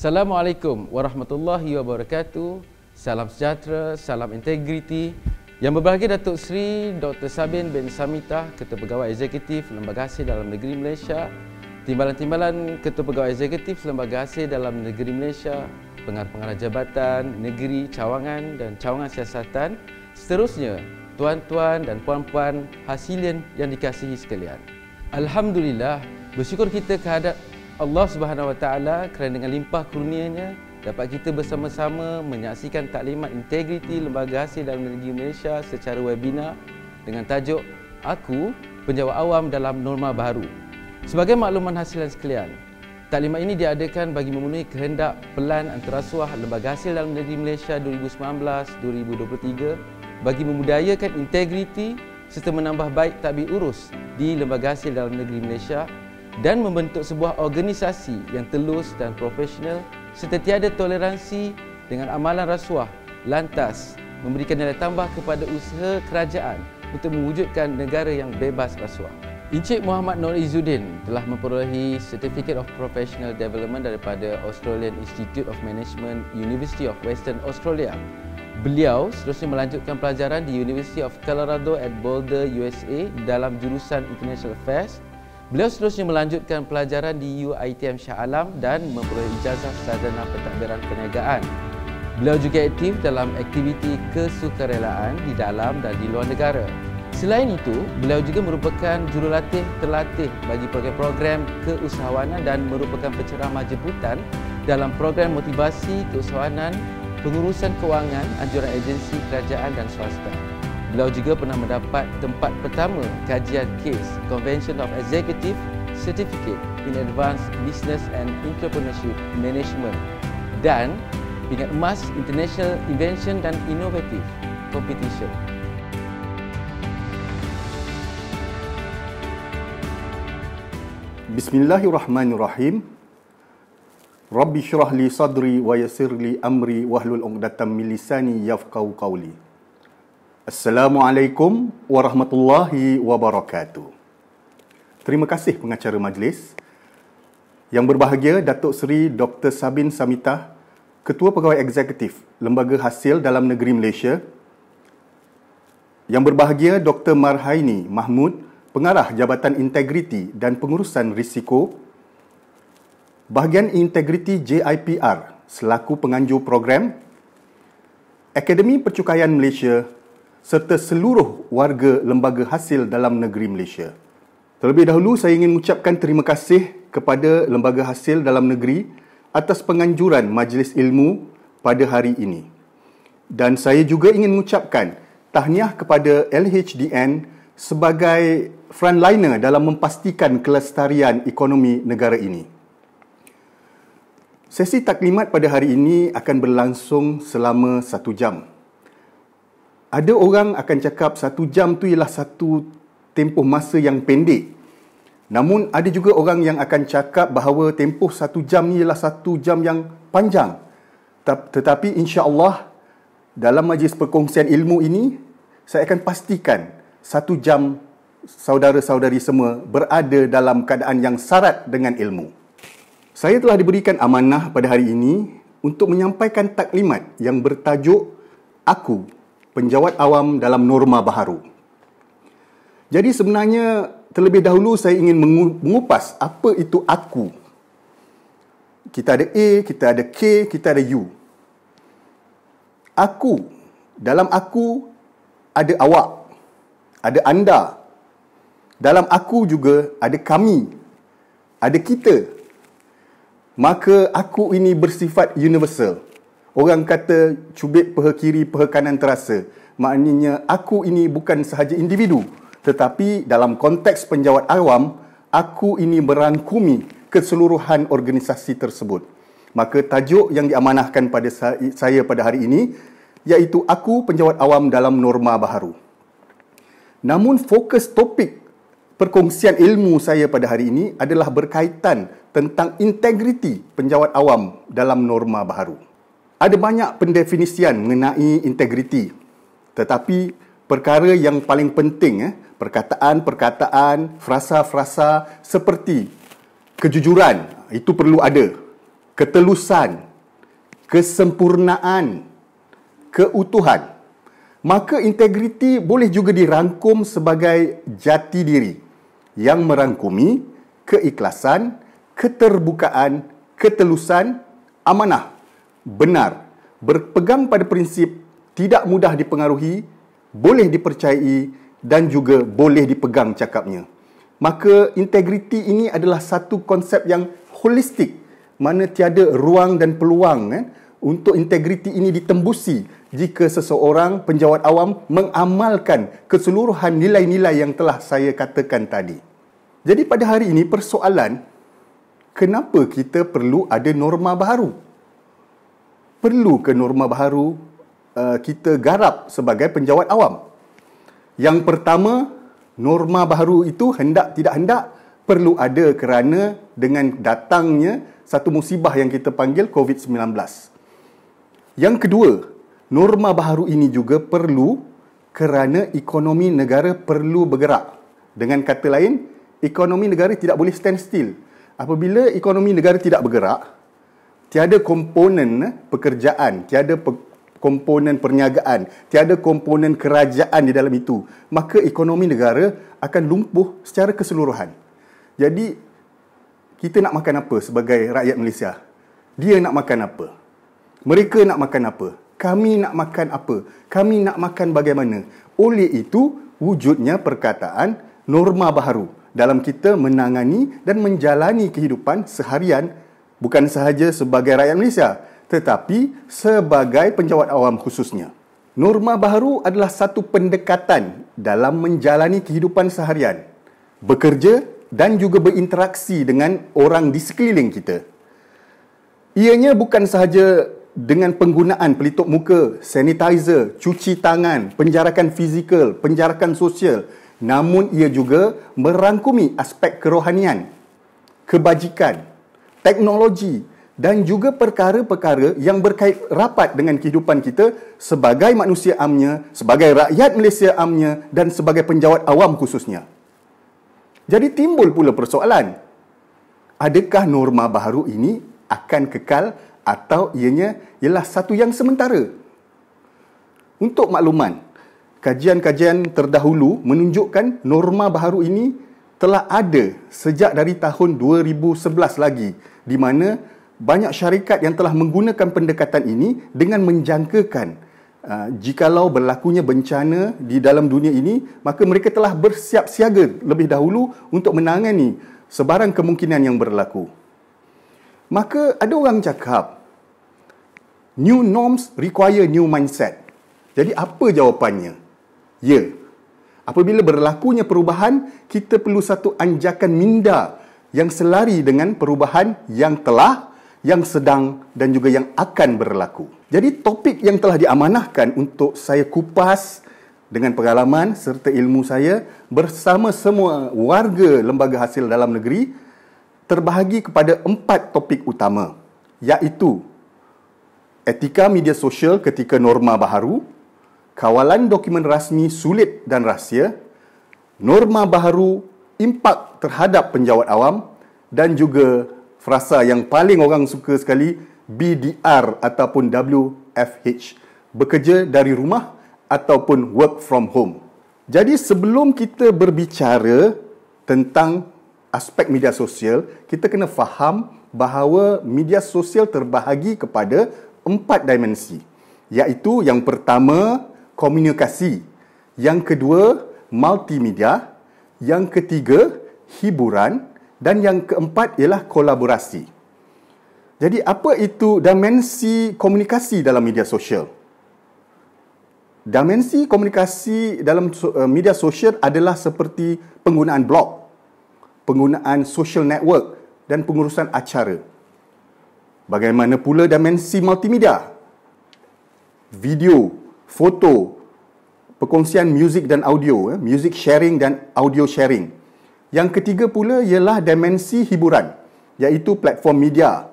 Assalamualaikum warahmatullahi wabarakatuh. Salam sejahtera, salam integriti. Yang berbahagia Datuk Seri Dr. Sabin bin Samita, Ketua Pegawai Eksekutif Lembaga Hasil Dalam Negeri Malaysia, Timbalan-timbalan Ketua Pegawai Eksekutif Lembaga Hasil Dalam Negeri Malaysia, pengarah-pengarah jabatan, negeri, cawangan dan cawangan siasatan, seterusnya tuan-tuan dan puan-puan hasilin yang dikasihi sekalian. Alhamdulillah, bersyukur kita kehadap Allah Subhanahu Wa Taala kerana dengan limpah kurnianya dapat kita bersama-sama menyaksikan taklimat integriti Lembaga Hasil Dalam Negeri Malaysia secara webinar dengan tajuk Aku Penjawab Awam Dalam Norma Baru. Sebagai makluman hasilan sekalian, taklimat ini diadakan bagi memenuhi kehendak Pelan Antarasuah Lembaga Hasil Dalam Negeri Malaysia 2019-2023 bagi memudayakan integriti serta menambah baik tadbir urus di Lembaga Hasil Dalam Negeri Malaysia 2019 2023 dan membentuk sebuah organisasi yang telus dan profesional serta tiada toleransi dengan amalan rasuah lantas memberikan nilai tambah kepada usaha kerajaan untuk mewujudkan negara yang bebas rasuah. Encik Muhammad Nur Izzuddin telah memperolehi Certificate of Professional Development daripada Australian Institute of Management University of Western Australia. Beliau seterusnya melanjutkan pelajaran di University of Colorado at Boulder, USA dalam jurusan International Affairs Beliau seterusnya melanjutkan pelajaran di UITM Shah Alam dan memperoleh ijazah sarjana pentadbiran perniagaan. Beliau juga aktif dalam aktiviti kesukarelaan di dalam dan di luar negara. Selain itu, beliau juga merupakan jurulatih terlatih bagi program-program keusahawanan dan merupakan penceramah jemputan dalam program motivasi keusahawanan pengurusan kewangan anjuran agensi kerajaan dan swasta. Beliau juga pernah mendapat tempat pertama kajian kes Convention of Executive Certificate in Advanced Business and Entrepreneurship Management dan pingat emas International Invention dan Innovative Competition. Bismillahirrahmanirrahim. Rabbi syrah li sadri wa yasir li amri wahlul uqdatan min lisani yafqahu qawli. Assalamualaikum warahmatullahi wabarakatuh. Terima kasih pengacara majlis. Yang berbahagia Datuk Seri Dr. Sabin Samita, Ketua Pegawai Eksekutif Lembaga Hasil Dalam Negeri Malaysia. Yang berbahagia Dr. Marhaini Mahmud, Pengarah Jabatan Integriti dan Pengurusan Risiko. Bahagian Integriti JIPR selaku penganjur program. Akademi Percukaian Malaysia serta seluruh warga lembaga hasil dalam negeri Malaysia. Terlebih dahulu, saya ingin mengucapkan terima kasih kepada lembaga hasil dalam negeri atas penganjuran Majlis Ilmu pada hari ini. Dan saya juga ingin mengucapkan tahniah kepada LHDN sebagai frontliner dalam memastikan kelestarian ekonomi negara ini. Sesi taklimat pada hari ini akan berlangsung selama satu jam ada orang akan cakap satu jam tu ialah satu tempoh masa yang pendek. Namun ada juga orang yang akan cakap bahawa tempoh satu jam ni ialah satu jam yang panjang. Tetapi insya Allah dalam majlis perkongsian ilmu ini saya akan pastikan satu jam saudara-saudari semua berada dalam keadaan yang syarat dengan ilmu. Saya telah diberikan amanah pada hari ini untuk menyampaikan taklimat yang bertajuk Aku penjawat awam dalam norma baharu. Jadi sebenarnya terlebih dahulu saya ingin mengupas apa itu aku. Kita ada A, kita ada K, kita ada U. Aku, dalam aku ada awak, ada anda. Dalam aku juga ada kami, ada kita. Maka aku ini bersifat universal. Orang kata cubit peha kiri peha kanan terasa. Maknanya aku ini bukan sahaja individu. Tetapi dalam konteks penjawat awam, aku ini merangkumi keseluruhan organisasi tersebut. Maka tajuk yang diamanahkan pada saya pada hari ini iaitu aku penjawat awam dalam norma baharu. Namun fokus topik perkongsian ilmu saya pada hari ini adalah berkaitan tentang integriti penjawat awam dalam norma baharu. Ada banyak pendefinisian mengenai integriti. Tetapi perkara yang paling penting eh, perkataan-perkataan, frasa-frasa seperti kejujuran itu perlu ada. Ketelusan, kesempurnaan, keutuhan. Maka integriti boleh juga dirangkum sebagai jati diri yang merangkumi keikhlasan, keterbukaan, ketelusan, amanah benar, berpegang pada prinsip tidak mudah dipengaruhi, boleh dipercayai dan juga boleh dipegang cakapnya. Maka integriti ini adalah satu konsep yang holistik mana tiada ruang dan peluang eh, untuk integriti ini ditembusi jika seseorang penjawat awam mengamalkan keseluruhan nilai-nilai yang telah saya katakan tadi. Jadi pada hari ini persoalan kenapa kita perlu ada norma baru? perlu ke norma baru uh, kita garap sebagai penjawat awam? Yang pertama, norma baru itu hendak tidak hendak perlu ada kerana dengan datangnya satu musibah yang kita panggil COVID-19. Yang kedua, norma baru ini juga perlu kerana ekonomi negara perlu bergerak. Dengan kata lain, ekonomi negara tidak boleh standstill. Apabila ekonomi negara tidak bergerak, tiada komponen eh, pekerjaan, tiada pe- komponen perniagaan, tiada komponen kerajaan di dalam itu, maka ekonomi negara akan lumpuh secara keseluruhan. Jadi kita nak makan apa sebagai rakyat Malaysia? Dia nak makan apa? Mereka nak makan apa? Kami nak makan apa? Kami nak makan bagaimana? Oleh itu wujudnya perkataan norma baru dalam kita menangani dan menjalani kehidupan seharian bukan sahaja sebagai rakyat Malaysia tetapi sebagai penjawat awam khususnya. Norma baru adalah satu pendekatan dalam menjalani kehidupan seharian, bekerja dan juga berinteraksi dengan orang di sekeliling kita. Ianya bukan sahaja dengan penggunaan pelitup muka, sanitizer, cuci tangan, penjarakan fizikal, penjarakan sosial, namun ia juga merangkumi aspek kerohanian, kebajikan, teknologi dan juga perkara-perkara yang berkait rapat dengan kehidupan kita sebagai manusia amnya, sebagai rakyat Malaysia amnya dan sebagai penjawat awam khususnya. Jadi timbul pula persoalan. Adakah norma baru ini akan kekal atau ianya ialah satu yang sementara? Untuk makluman, kajian-kajian terdahulu menunjukkan norma baru ini telah ada sejak dari tahun 2011 lagi di mana banyak syarikat yang telah menggunakan pendekatan ini dengan menjangkakan uh, jikalau berlakunya bencana di dalam dunia ini maka mereka telah bersiap siaga lebih dahulu untuk menangani sebarang kemungkinan yang berlaku maka ada orang cakap new norms require new mindset jadi apa jawapannya ya yeah. Apabila berlakunya perubahan, kita perlu satu anjakan minda yang selari dengan perubahan yang telah, yang sedang dan juga yang akan berlaku. Jadi topik yang telah diamanahkan untuk saya kupas dengan pengalaman serta ilmu saya bersama semua warga lembaga hasil dalam negeri terbahagi kepada empat topik utama iaitu etika media sosial ketika norma baharu, kawalan dokumen rasmi sulit dan rahsia, norma baru impak terhadap penjawat awam dan juga frasa yang paling orang suka sekali BDR ataupun WFH bekerja dari rumah ataupun work from home. Jadi sebelum kita berbicara tentang aspek media sosial, kita kena faham bahawa media sosial terbahagi kepada empat dimensi. Iaitu yang pertama, komunikasi. Yang kedua, multimedia. Yang ketiga, hiburan. Dan yang keempat ialah kolaborasi. Jadi apa itu dimensi komunikasi dalam media sosial? Dimensi komunikasi dalam eh, media sosial adalah seperti penggunaan blog, penggunaan social network dan pengurusan acara. Bagaimana pula dimensi multimedia? Video, foto, perkongsian muzik dan audio, eh, music sharing dan audio sharing. Yang ketiga pula ialah dimensi hiburan, iaitu platform media,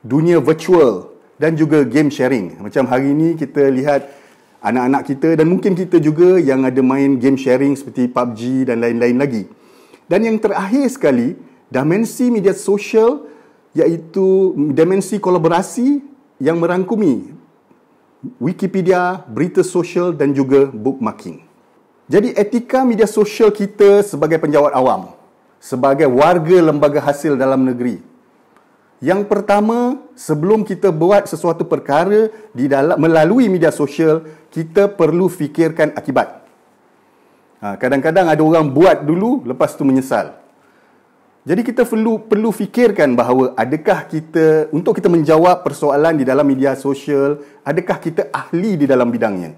dunia virtual dan juga game sharing. Macam hari ini kita lihat anak-anak kita dan mungkin kita juga yang ada main game sharing seperti PUBG dan lain-lain lagi. Dan yang terakhir sekali, dimensi media sosial iaitu dimensi kolaborasi yang merangkumi Wikipedia, berita sosial dan juga bookmarking. Jadi etika media sosial kita sebagai penjawat awam, sebagai warga lembaga hasil dalam negeri. Yang pertama, sebelum kita buat sesuatu perkara di dalam melalui media sosial, kita perlu fikirkan akibat. Ha, kadang-kadang ada orang buat dulu lepas tu menyesal. Jadi kita perlu perlu fikirkan bahawa adakah kita untuk kita menjawab persoalan di dalam media sosial, adakah kita ahli di dalam bidangnya?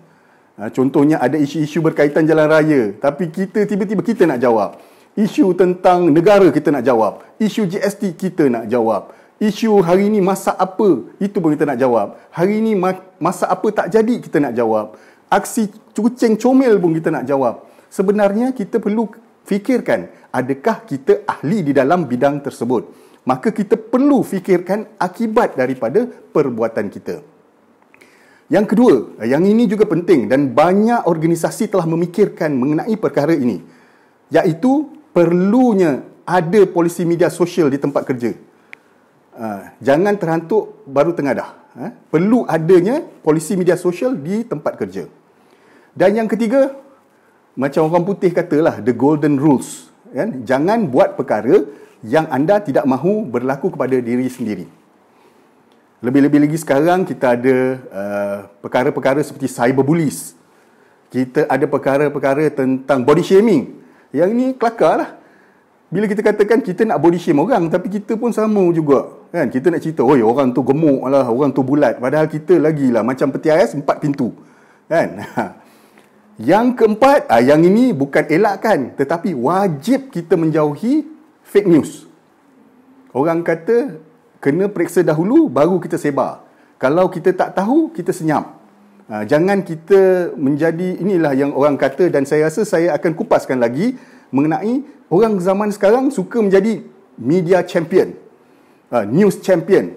Ha, contohnya ada isu-isu berkaitan jalan raya, tapi kita tiba-tiba kita nak jawab. Isu tentang negara kita nak jawab. Isu GST kita nak jawab. Isu hari ini masa apa, itu pun kita nak jawab. Hari ini masa apa tak jadi, kita nak jawab. Aksi kucing comel pun kita nak jawab. Sebenarnya kita perlu fikirkan adakah kita ahli di dalam bidang tersebut. Maka kita perlu fikirkan akibat daripada perbuatan kita. Yang kedua, yang ini juga penting dan banyak organisasi telah memikirkan mengenai perkara ini. Iaitu perlunya ada polisi media sosial di tempat kerja. Ah, jangan terhantuk baru tengadah. Uh, ah. perlu adanya polisi media sosial di tempat kerja. Dan yang ketiga, macam orang putih katalah the golden rules kan jangan buat perkara yang anda tidak mahu berlaku kepada diri sendiri lebih-lebih lagi sekarang kita ada uh, perkara-perkara seperti cyberbullies kita ada perkara-perkara tentang body shaming yang ini kelakarlah bila kita katakan kita nak body shame orang tapi kita pun sama juga kan kita nak cerita oi orang tu gemuk lah orang tu bulat padahal kita lagi lah macam peti ais empat pintu kan Yang keempat, ah, yang ini bukan elakkan tetapi wajib kita menjauhi fake news. Orang kata kena periksa dahulu baru kita sebar. Kalau kita tak tahu, kita senyap. Ah, jangan kita menjadi inilah yang orang kata dan saya rasa saya akan kupaskan lagi mengenai orang zaman sekarang suka menjadi media champion. Ah, news champion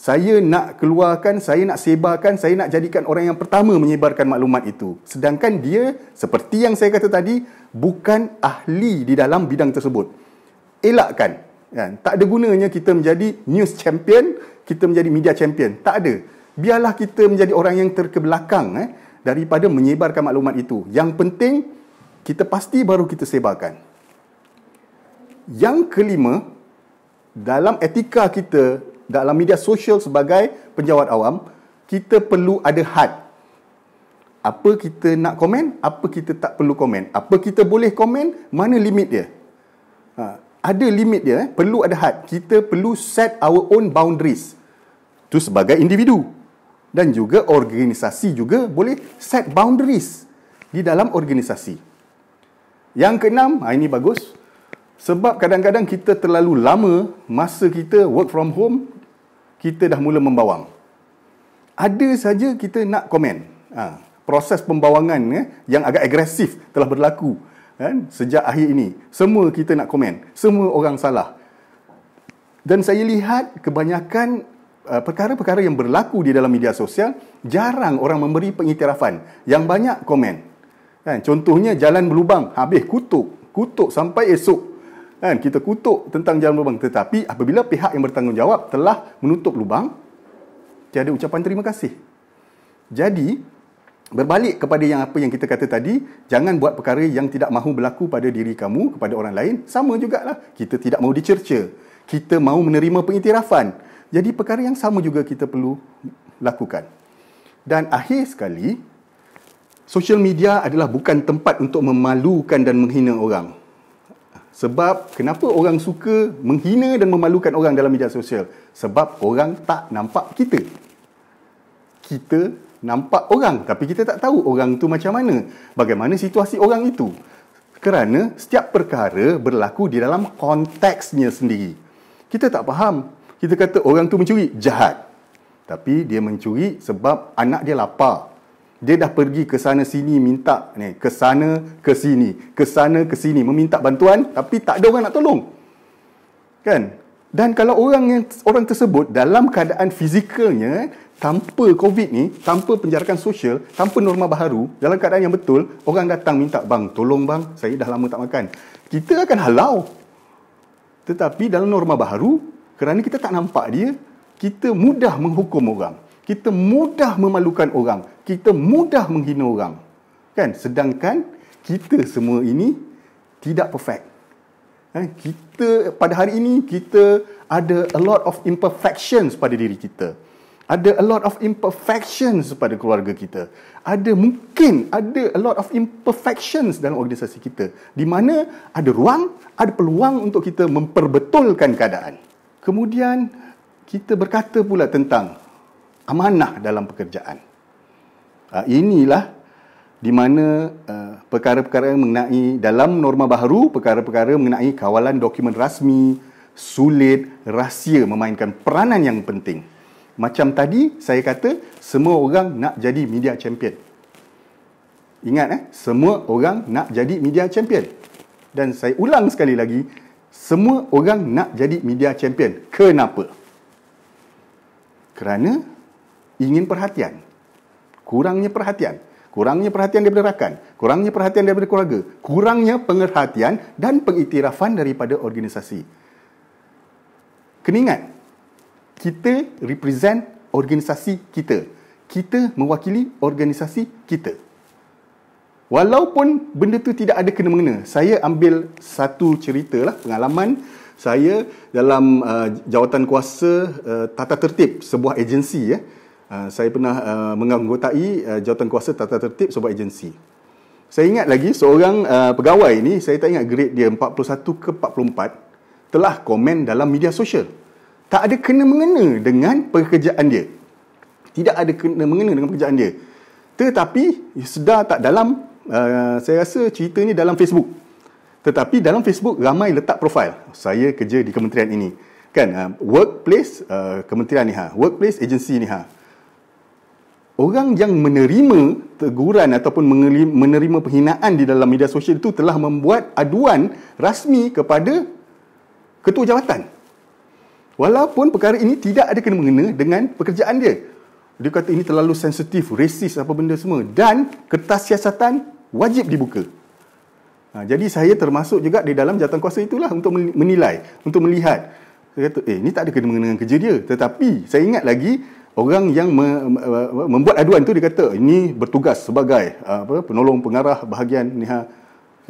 saya nak keluarkan, saya nak sebarkan, saya nak jadikan orang yang pertama menyebarkan maklumat itu. Sedangkan dia, seperti yang saya kata tadi, bukan ahli di dalam bidang tersebut. Elakkan. Kan? Tak ada gunanya kita menjadi news champion, kita menjadi media champion. Tak ada. Biarlah kita menjadi orang yang terkebelakang eh, daripada menyebarkan maklumat itu. Yang penting, kita pasti baru kita sebarkan. Yang kelima, dalam etika kita dalam media sosial sebagai penjawat awam, kita perlu ada had. Apa kita nak komen, apa kita tak perlu komen. Apa kita boleh komen, mana limit dia. Ha, ada limit dia, eh? perlu ada had. Kita perlu set our own boundaries. Itu sebagai individu. Dan juga organisasi juga boleh set boundaries di dalam organisasi. Yang keenam, ha, ini bagus. Sebab kadang-kadang kita terlalu lama masa kita work from home kita dah mula membawang. Ada saja kita nak komen. Ha, proses pembawangan eh, yang agak agresif telah berlaku kan, sejak akhir ini. Semua kita nak komen. Semua orang salah. Dan saya lihat kebanyakan uh, perkara-perkara yang berlaku di dalam media sosial, jarang orang memberi pengiktirafan. Yang banyak komen. Kan, contohnya jalan berlubang, habis kutuk. Kutuk sampai esok kan kita kutuk tentang jalan lubang tetapi apabila pihak yang bertanggungjawab telah menutup lubang tiada ucapan terima kasih jadi berbalik kepada yang apa yang kita kata tadi jangan buat perkara yang tidak mahu berlaku pada diri kamu kepada orang lain sama jugalah kita tidak mahu dicerca kita mahu menerima pengiktirafan jadi perkara yang sama juga kita perlu lakukan dan akhir sekali social media adalah bukan tempat untuk memalukan dan menghina orang sebab kenapa orang suka menghina dan memalukan orang dalam media sosial? Sebab orang tak nampak kita. Kita nampak orang tapi kita tak tahu orang itu macam mana, bagaimana situasi orang itu. Kerana setiap perkara berlaku di dalam konteksnya sendiri. Kita tak faham. Kita kata orang tu mencuri jahat. Tapi dia mencuri sebab anak dia lapar dia dah pergi ke sana sini minta ni ke sana ke sini ke sana ke sini meminta bantuan tapi tak ada orang nak tolong kan dan kalau orang yang orang tersebut dalam keadaan fizikalnya tanpa covid ni tanpa penjarakan sosial tanpa norma baharu dalam keadaan yang betul orang datang minta bang tolong bang saya dah lama tak makan kita akan halau tetapi dalam norma baharu kerana kita tak nampak dia kita mudah menghukum orang kita mudah memalukan orang kita mudah menghina orang kan sedangkan kita semua ini tidak perfect kan kita pada hari ini kita ada a lot of imperfections pada diri kita ada a lot of imperfections pada keluarga kita ada mungkin ada a lot of imperfections dalam organisasi kita di mana ada ruang ada peluang untuk kita memperbetulkan keadaan kemudian kita berkata pula tentang amanah dalam pekerjaan. Uh, inilah di mana uh, perkara-perkara mengenai dalam norma baru perkara-perkara mengenai kawalan dokumen rasmi sulit rahsia memainkan peranan yang penting. Macam tadi saya kata semua orang nak jadi media champion. Ingat eh, semua orang nak jadi media champion. Dan saya ulang sekali lagi, semua orang nak jadi media champion. Kenapa? Kerana ingin perhatian. Kurangnya perhatian. Kurangnya perhatian daripada rakan. Kurangnya perhatian daripada keluarga. Kurangnya pengerhatian dan pengiktirafan daripada organisasi. Kena ingat, kita represent organisasi kita. Kita mewakili organisasi kita. Walaupun benda tu tidak ada kena-mengena, saya ambil satu cerita lah, pengalaman saya dalam uh, jawatan kuasa uh, tata tertib sebuah agensi ya. Eh. Ah, saya pernah uh, menganggotai uh, jawatan kuasa tata tertib sebuah agensi. Saya ingat lagi seorang uh, pegawai ini, saya tak ingat grade dia 41 ke 44, telah komen dalam media sosial. Tak ada kena-mengena dengan pekerjaan dia. Tidak ada kena-mengena dengan pekerjaan dia. Tetapi, sedar tak dalam, uh, saya rasa cerita ini dalam Facebook. Tetapi dalam Facebook, ramai letak profil. Saya kerja di kementerian ini. Kan, uh, workplace uh, kementerian ni ha. Workplace agency ni ha orang yang menerima teguran ataupun menerima penghinaan di dalam media sosial itu telah membuat aduan rasmi kepada ketua jabatan. Walaupun perkara ini tidak ada kena-mengena dengan pekerjaan dia. Dia kata ini terlalu sensitif, resis apa benda semua dan kertas siasatan wajib dibuka. Ha, jadi saya termasuk juga di dalam jawatan kuasa itulah untuk menilai, untuk melihat. Saya kata, eh ini tak ada kena-mengena dengan kerja dia. Tetapi saya ingat lagi orang yang me, me, membuat aduan tu dia kata ini bertugas sebagai ah, apa penolong pengarah bahagian ni ha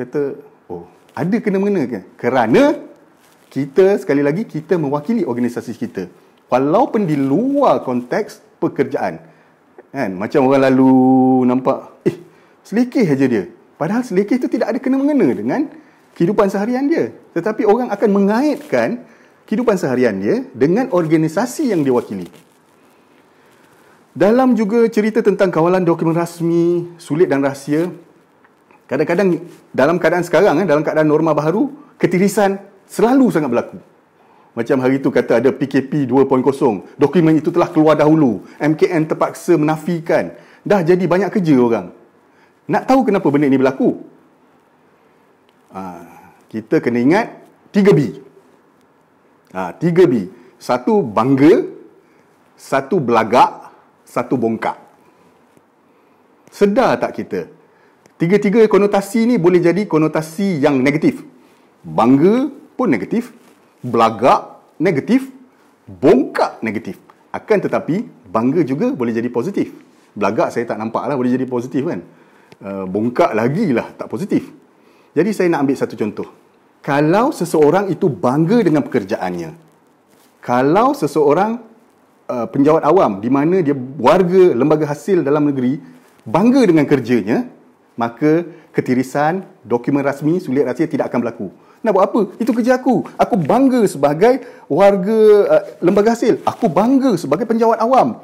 kata oh ada kena mengena ke kerana kita sekali lagi kita mewakili organisasi kita walaupun di luar konteks pekerjaan kan macam orang lalu nampak eh selekeh aja dia padahal selekeh itu tidak ada kena mengena dengan kehidupan seharian dia tetapi orang akan mengaitkan kehidupan seharian dia dengan organisasi yang diwakili dalam juga cerita tentang kawalan dokumen rasmi, sulit dan rahsia, kadang-kadang dalam keadaan sekarang, eh, dalam keadaan norma baru, ketirisan selalu sangat berlaku. Macam hari itu kata ada PKP 2.0, dokumen itu telah keluar dahulu, MKN terpaksa menafikan, dah jadi banyak kerja orang. Nak tahu kenapa benda ini berlaku? Ah, kita kena ingat 3B. Ha, 3B. Satu bangga, satu belagak, satu bongkak. Sedar tak kita? Tiga-tiga konotasi ni boleh jadi konotasi yang negatif. Bangga pun negatif, belagak negatif, bongkak negatif. Akan tetapi, bangga juga boleh jadi positif. Belagak saya tak nampak lah boleh jadi positif kan. Uh, bongkak lagi lah tak positif. Jadi saya nak ambil satu contoh. Kalau seseorang itu bangga dengan pekerjaannya. Kalau seseorang Uh, penjawat awam di mana dia warga lembaga hasil dalam negeri bangga dengan kerjanya maka ketirisan dokumen rasmi sulit rahsia tidak akan berlaku nak buat apa itu kerja aku aku bangga sebagai warga uh, lembaga hasil aku bangga sebagai penjawat awam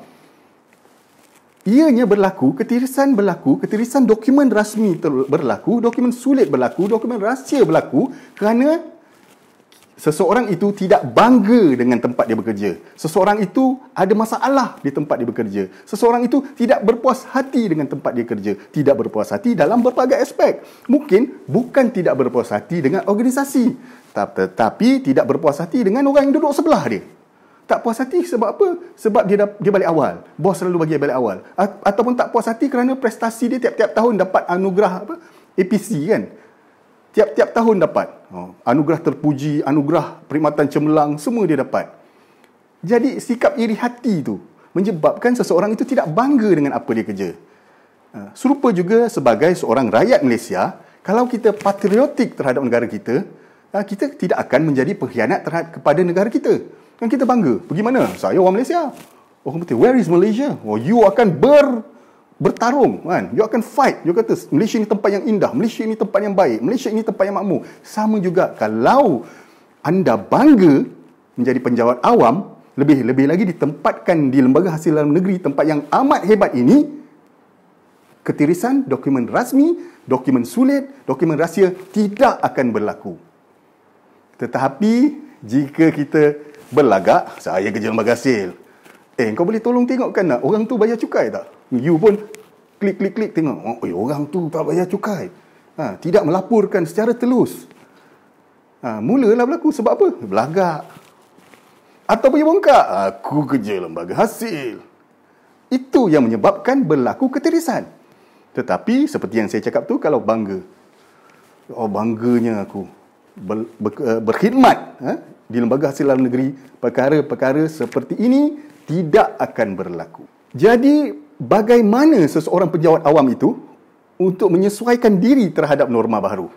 ianya berlaku ketirisan berlaku ketirisan dokumen rasmi ter- berlaku dokumen sulit berlaku dokumen rahsia berlaku kerana Seseorang itu tidak bangga dengan tempat dia bekerja. Seseorang itu ada masalah di tempat dia bekerja. Seseorang itu tidak berpuas hati dengan tempat dia kerja. Tidak berpuas hati dalam berbagai aspek. Mungkin bukan tidak berpuas hati dengan organisasi. Tetapi tidak berpuas hati dengan orang yang duduk sebelah dia. Tak puas hati sebab apa? Sebab dia dah, dia balik awal. Bos selalu bagi dia balik awal. A- ataupun tak puas hati kerana prestasi dia tiap-tiap tahun dapat anugerah apa? APC kan? tiap-tiap tahun dapat. Ha, anugerah terpuji, anugerah perkhidmatan cemerlang, semua dia dapat. Jadi sikap iri hati itu menyebabkan seseorang itu tidak bangga dengan apa dia kerja. Ha, serupa juga sebagai seorang rakyat Malaysia, kalau kita patriotik terhadap negara kita, ha, kita tidak akan menjadi pengkhianat terhadap kepada negara kita. Kan kita bangga. Bagaimana? Saya orang Malaysia. Oh, putih, where is Malaysia? Oh, you akan ber bertarung kan you akan fight you kata Malaysia ni tempat yang indah Malaysia ni tempat yang baik Malaysia ni tempat yang makmur sama juga kalau anda bangga menjadi penjawat awam lebih-lebih lagi ditempatkan di lembaga hasil dalam negeri tempat yang amat hebat ini ketirisan dokumen rasmi dokumen sulit dokumen rahsia tidak akan berlaku tetapi jika kita berlagak saya kerja lembaga hasil eh kau boleh tolong tengokkan tak orang tu bayar cukai tak You pun klik klik klik tengok oh, eh, orang tu tak bayar cukai. Ha, tidak melaporkan secara telus. Ha, mulalah berlaku sebab apa? Belagak. Atau punya bongkak. Aku kerja lembaga hasil. Itu yang menyebabkan berlaku keterisan. Tetapi seperti yang saya cakap tu kalau bangga. Oh bangganya aku ber, ber, eh, berkhidmat ha? di lembaga hasil dalam negeri perkara-perkara seperti ini tidak akan berlaku. Jadi bagaimana seseorang pejabat awam itu untuk menyesuaikan diri terhadap norma baru.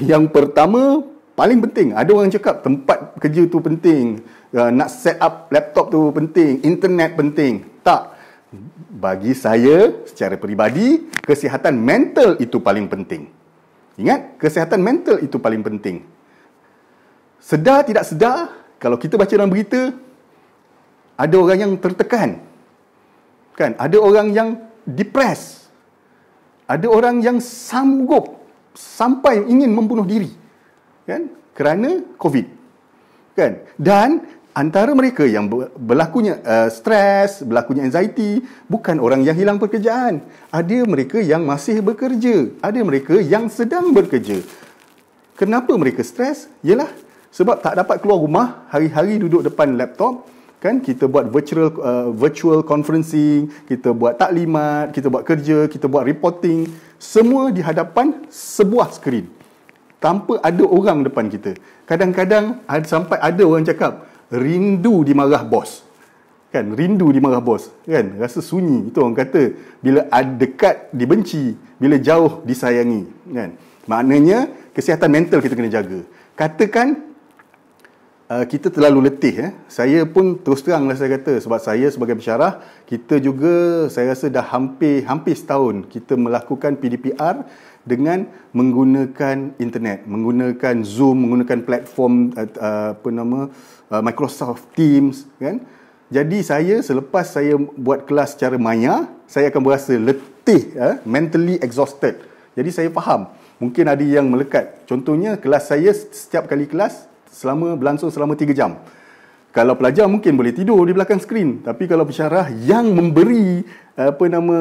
Yang pertama, paling penting, ada orang cakap tempat kerja tu penting, eh, nak set up laptop tu penting, internet penting. Tak. Bagi saya, secara peribadi, kesihatan mental itu paling penting. Ingat, kesihatan mental itu paling penting. Sedar tidak sedar, kalau kita baca dalam berita, ada orang yang tertekan, kan ada orang yang depres ada orang yang sanggup sampai ingin membunuh diri kan kerana covid kan dan antara mereka yang berlakunya uh, eh, stres berlakunya anxiety bukan orang yang hilang pekerjaan ada mereka yang masih bekerja ada mereka yang sedang bekerja kenapa mereka stres ialah sebab tak dapat keluar rumah hari-hari duduk depan laptop kan kita buat virtual uh, virtual conferencing kita buat taklimat kita buat kerja kita buat reporting semua di hadapan sebuah skrin tanpa ada orang depan kita kadang-kadang sampai ada orang cakap rindu dimarah bos kan rindu dimarah bos kan rasa sunyi itu orang kata bila ada dekat dibenci bila jauh disayangi kan maknanya kesihatan mental kita kena jaga katakan Eh, kita terlalu letih eh. Saya pun terus teranglah saya kata sebab saya sebagai pensyarah, kita juga saya rasa dah hampir hampir setahun kita melakukan PDPR dengan menggunakan internet, menggunakan Zoom, menggunakan platform uh, apa nama uh, Microsoft Teams kan. Jadi saya selepas saya buat kelas secara maya, saya akan berasa letih eh, mentally exhausted. Jadi saya faham. Mungkin ada yang melekat. Contohnya kelas saya setiap kali kelas selama berlangsung selama 3 jam. Kalau pelajar mungkin boleh tidur di belakang skrin, tapi kalau pensyarah yang memberi eh, apa nama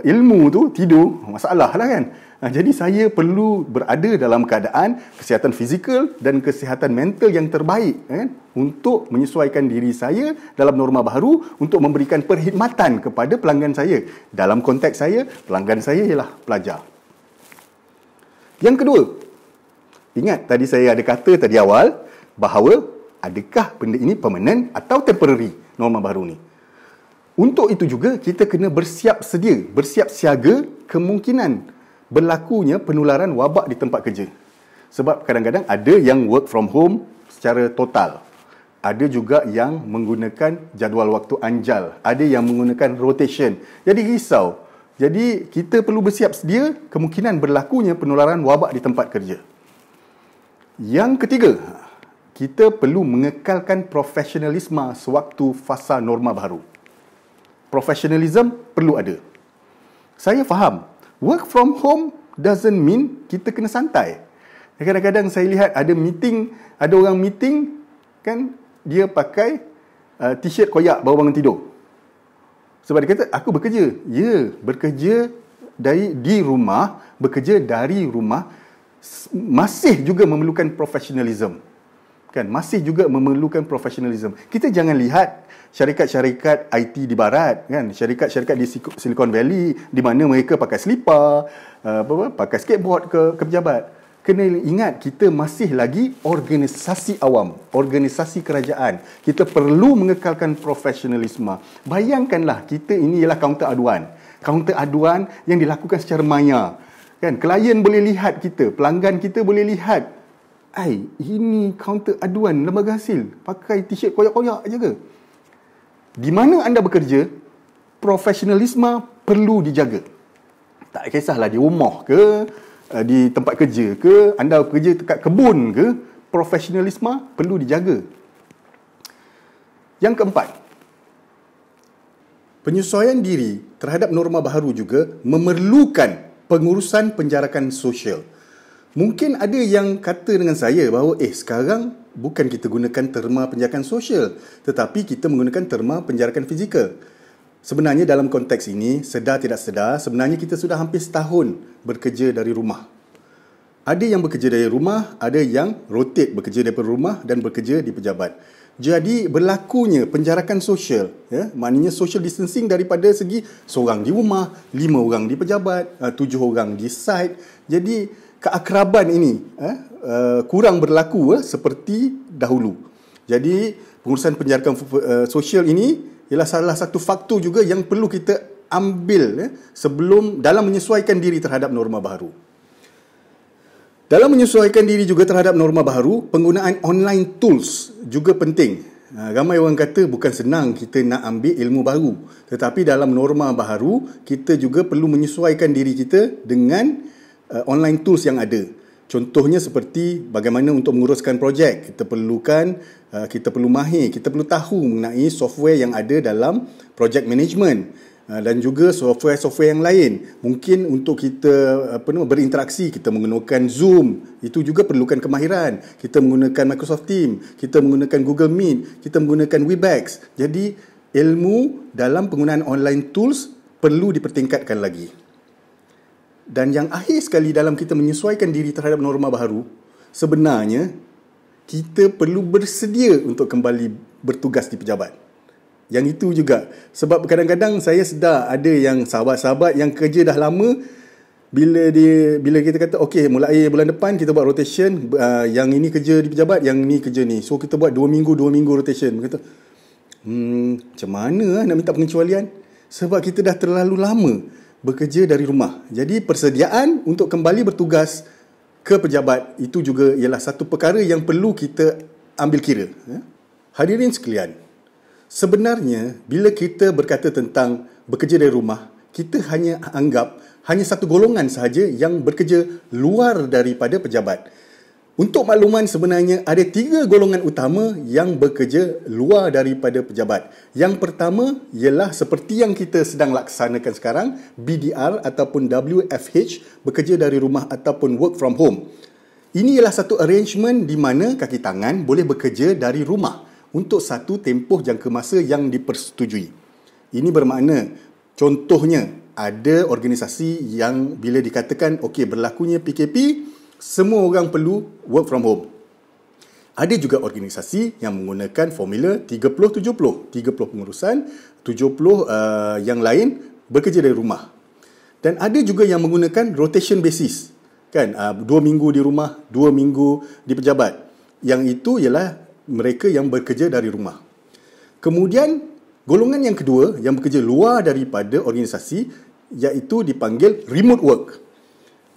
ilmu tu tidur, masalahlah lah kan. Ah, jadi saya perlu berada dalam keadaan kesihatan fizikal dan kesihatan mental yang terbaik kan untuk menyesuaikan diri saya dalam norma baru untuk memberikan perkhidmatan kepada pelanggan saya. Dalam konteks saya, pelanggan saya ialah pelajar. Yang kedua, Ingat tadi saya ada kata tadi awal bahawa adakah benda ini permanent atau temporary norma baru ni. Untuk itu juga kita kena bersiap sedia, bersiap siaga kemungkinan berlakunya penularan wabak di tempat kerja. Sebab kadang-kadang ada yang work from home secara total. Ada juga yang menggunakan jadual waktu anjal, ada yang menggunakan rotation. Jadi risau. Jadi kita perlu bersiap sedia kemungkinan berlakunya penularan wabak di tempat kerja. Yang ketiga, kita perlu mengekalkan profesionalisme sewaktu fasa norma baru. Profesionalisme perlu ada. Saya faham, work from home doesn't mean kita kena santai. Kadang-kadang saya lihat ada meeting, ada orang meeting kan dia pakai uh, t-shirt koyak bawa bangun tidur. Sebab dia kata aku bekerja. Ya, bekerja dari di rumah, bekerja dari rumah masih juga memerlukan profesionalisme kan masih juga memerlukan profesionalisme. Kita jangan lihat syarikat-syarikat IT di barat kan, syarikat-syarikat di Silicon Valley di mana mereka pakai selipar, uh, apa, apa pakai skateboard ke ke pejabat. Kena ingat kita masih lagi organisasi awam, organisasi kerajaan. Kita perlu mengekalkan profesionalisme. Bayangkanlah kita ini ialah kaunter aduan. Kaunter aduan yang dilakukan secara maya. Kan, klien boleh lihat kita, pelanggan kita boleh lihat. Ai, ini kaunter aduan lembaga hasil. Pakai t-shirt koyak-koyak aja ke? Di mana anda bekerja, profesionalisme perlu dijaga. Tak kisahlah di rumah ke, eh, di tempat kerja ke, anda bekerja dekat kebun ke, profesionalisme perlu dijaga. Yang keempat, penyesuaian diri terhadap norma baru juga memerlukan pengurusan penjarakan sosial. Mungkin ada yang kata dengan saya bahawa eh sekarang bukan kita gunakan terma penjarakan sosial tetapi kita menggunakan terma penjarakan fizikal. Sebenarnya dalam konteks ini, sedar tidak sedar, sebenarnya kita sudah hampir setahun bekerja dari rumah. Ada yang bekerja dari rumah, ada yang rotate bekerja dari rumah dan bekerja di pejabat. Jadi berlakunya penjarakan sosial, ya, maknanya social distancing daripada segi seorang di rumah, lima orang di pejabat, uh, tujuh orang di site. Jadi keakraban ini eh, uh, kurang berlaku eh, seperti dahulu. Jadi pengurusan penjarakan uh, sosial ini ialah salah satu faktor juga yang perlu kita ambil eh, sebelum dalam menyesuaikan diri terhadap norma baru. Dalam menyesuaikan diri juga terhadap norma baru, penggunaan online tools juga penting. Ha, ramai orang kata bukan senang kita nak ambil ilmu baru. Tetapi dalam norma baru, kita juga perlu menyesuaikan diri kita dengan uh, online tools yang ada. Contohnya seperti bagaimana untuk menguruskan projek. Kita perlukan, uh, kita perlu mahir, kita perlu tahu mengenai software yang ada dalam project management. Ah, dan juga software-software yang lain mungkin untuk kita apa nama berinteraksi kita menggunakan Zoom itu juga perlukan kemahiran kita menggunakan Microsoft Teams kita menggunakan Google Meet kita menggunakan Webex jadi ilmu dalam penggunaan online tools perlu dipertingkatkan lagi dan yang akhir sekali dalam kita menyesuaikan diri terhadap norma baru sebenarnya kita perlu bersedia untuk kembali bertugas di pejabat yang itu juga. Sebab kadang-kadang saya sedar ada yang sahabat-sahabat yang kerja dah lama bila dia bila kita kata okey mulai bulan depan kita buat rotation uh, yang ini kerja di pejabat yang ni kerja ni so kita buat 2 minggu 2 minggu rotation kata hmm macam mana ah, nak minta pengecualian sebab kita dah terlalu lama bekerja dari rumah jadi persediaan untuk kembali bertugas ke pejabat itu juga ialah satu perkara yang perlu kita ambil kira ya. hadirin sekalian Sebenarnya, bila kita berkata tentang bekerja dari rumah, kita hanya anggap hanya satu golongan sahaja yang bekerja luar daripada pejabat. Untuk makluman sebenarnya ada tiga golongan utama yang bekerja luar daripada pejabat. Yang pertama ialah seperti yang kita sedang laksanakan sekarang, BDR ataupun WFH, bekerja dari rumah ataupun work from home. Ini ialah satu arrangement di mana kaki tangan boleh bekerja dari rumah untuk satu tempoh jangka masa yang dipersetujui. Ini bermakna contohnya ada organisasi yang bila dikatakan okay berlakunya PKP semua orang perlu work from home. Ada juga organisasi yang menggunakan formula 30 70, 30 pengurusan, 70 uh, eh, yang lain bekerja dari rumah. Dan ada juga yang menggunakan rotation basis. Kan, 2 uh, eh, minggu di rumah, dua minggu di pejabat. Yang itu ialah mereka yang bekerja dari rumah. Kemudian golongan yang kedua yang bekerja luar daripada organisasi iaitu dipanggil remote work.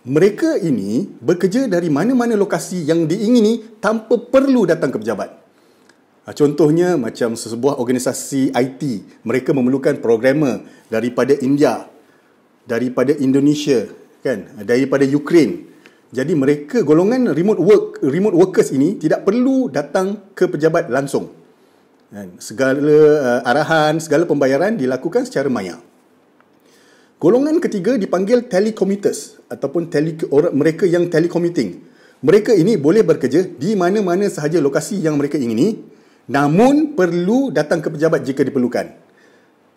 Mereka ini bekerja dari mana-mana lokasi yang diingini tanpa perlu datang ke pejabat. Ah, contohnya macam sebuah organisasi IT, mereka memerlukan programmer daripada India, daripada Indonesia, kan, daripada Ukraine. Jadi mereka golongan remote work remote workers ini tidak perlu datang ke pejabat langsung. Dan segala uh, arahan, segala pembayaran dilakukan secara maya. Golongan ketiga dipanggil telecommuters ataupun tele- mereka yang telecommuting. Mereka ini boleh bekerja di mana-mana sahaja lokasi yang mereka ingini namun perlu datang ke pejabat jika diperlukan.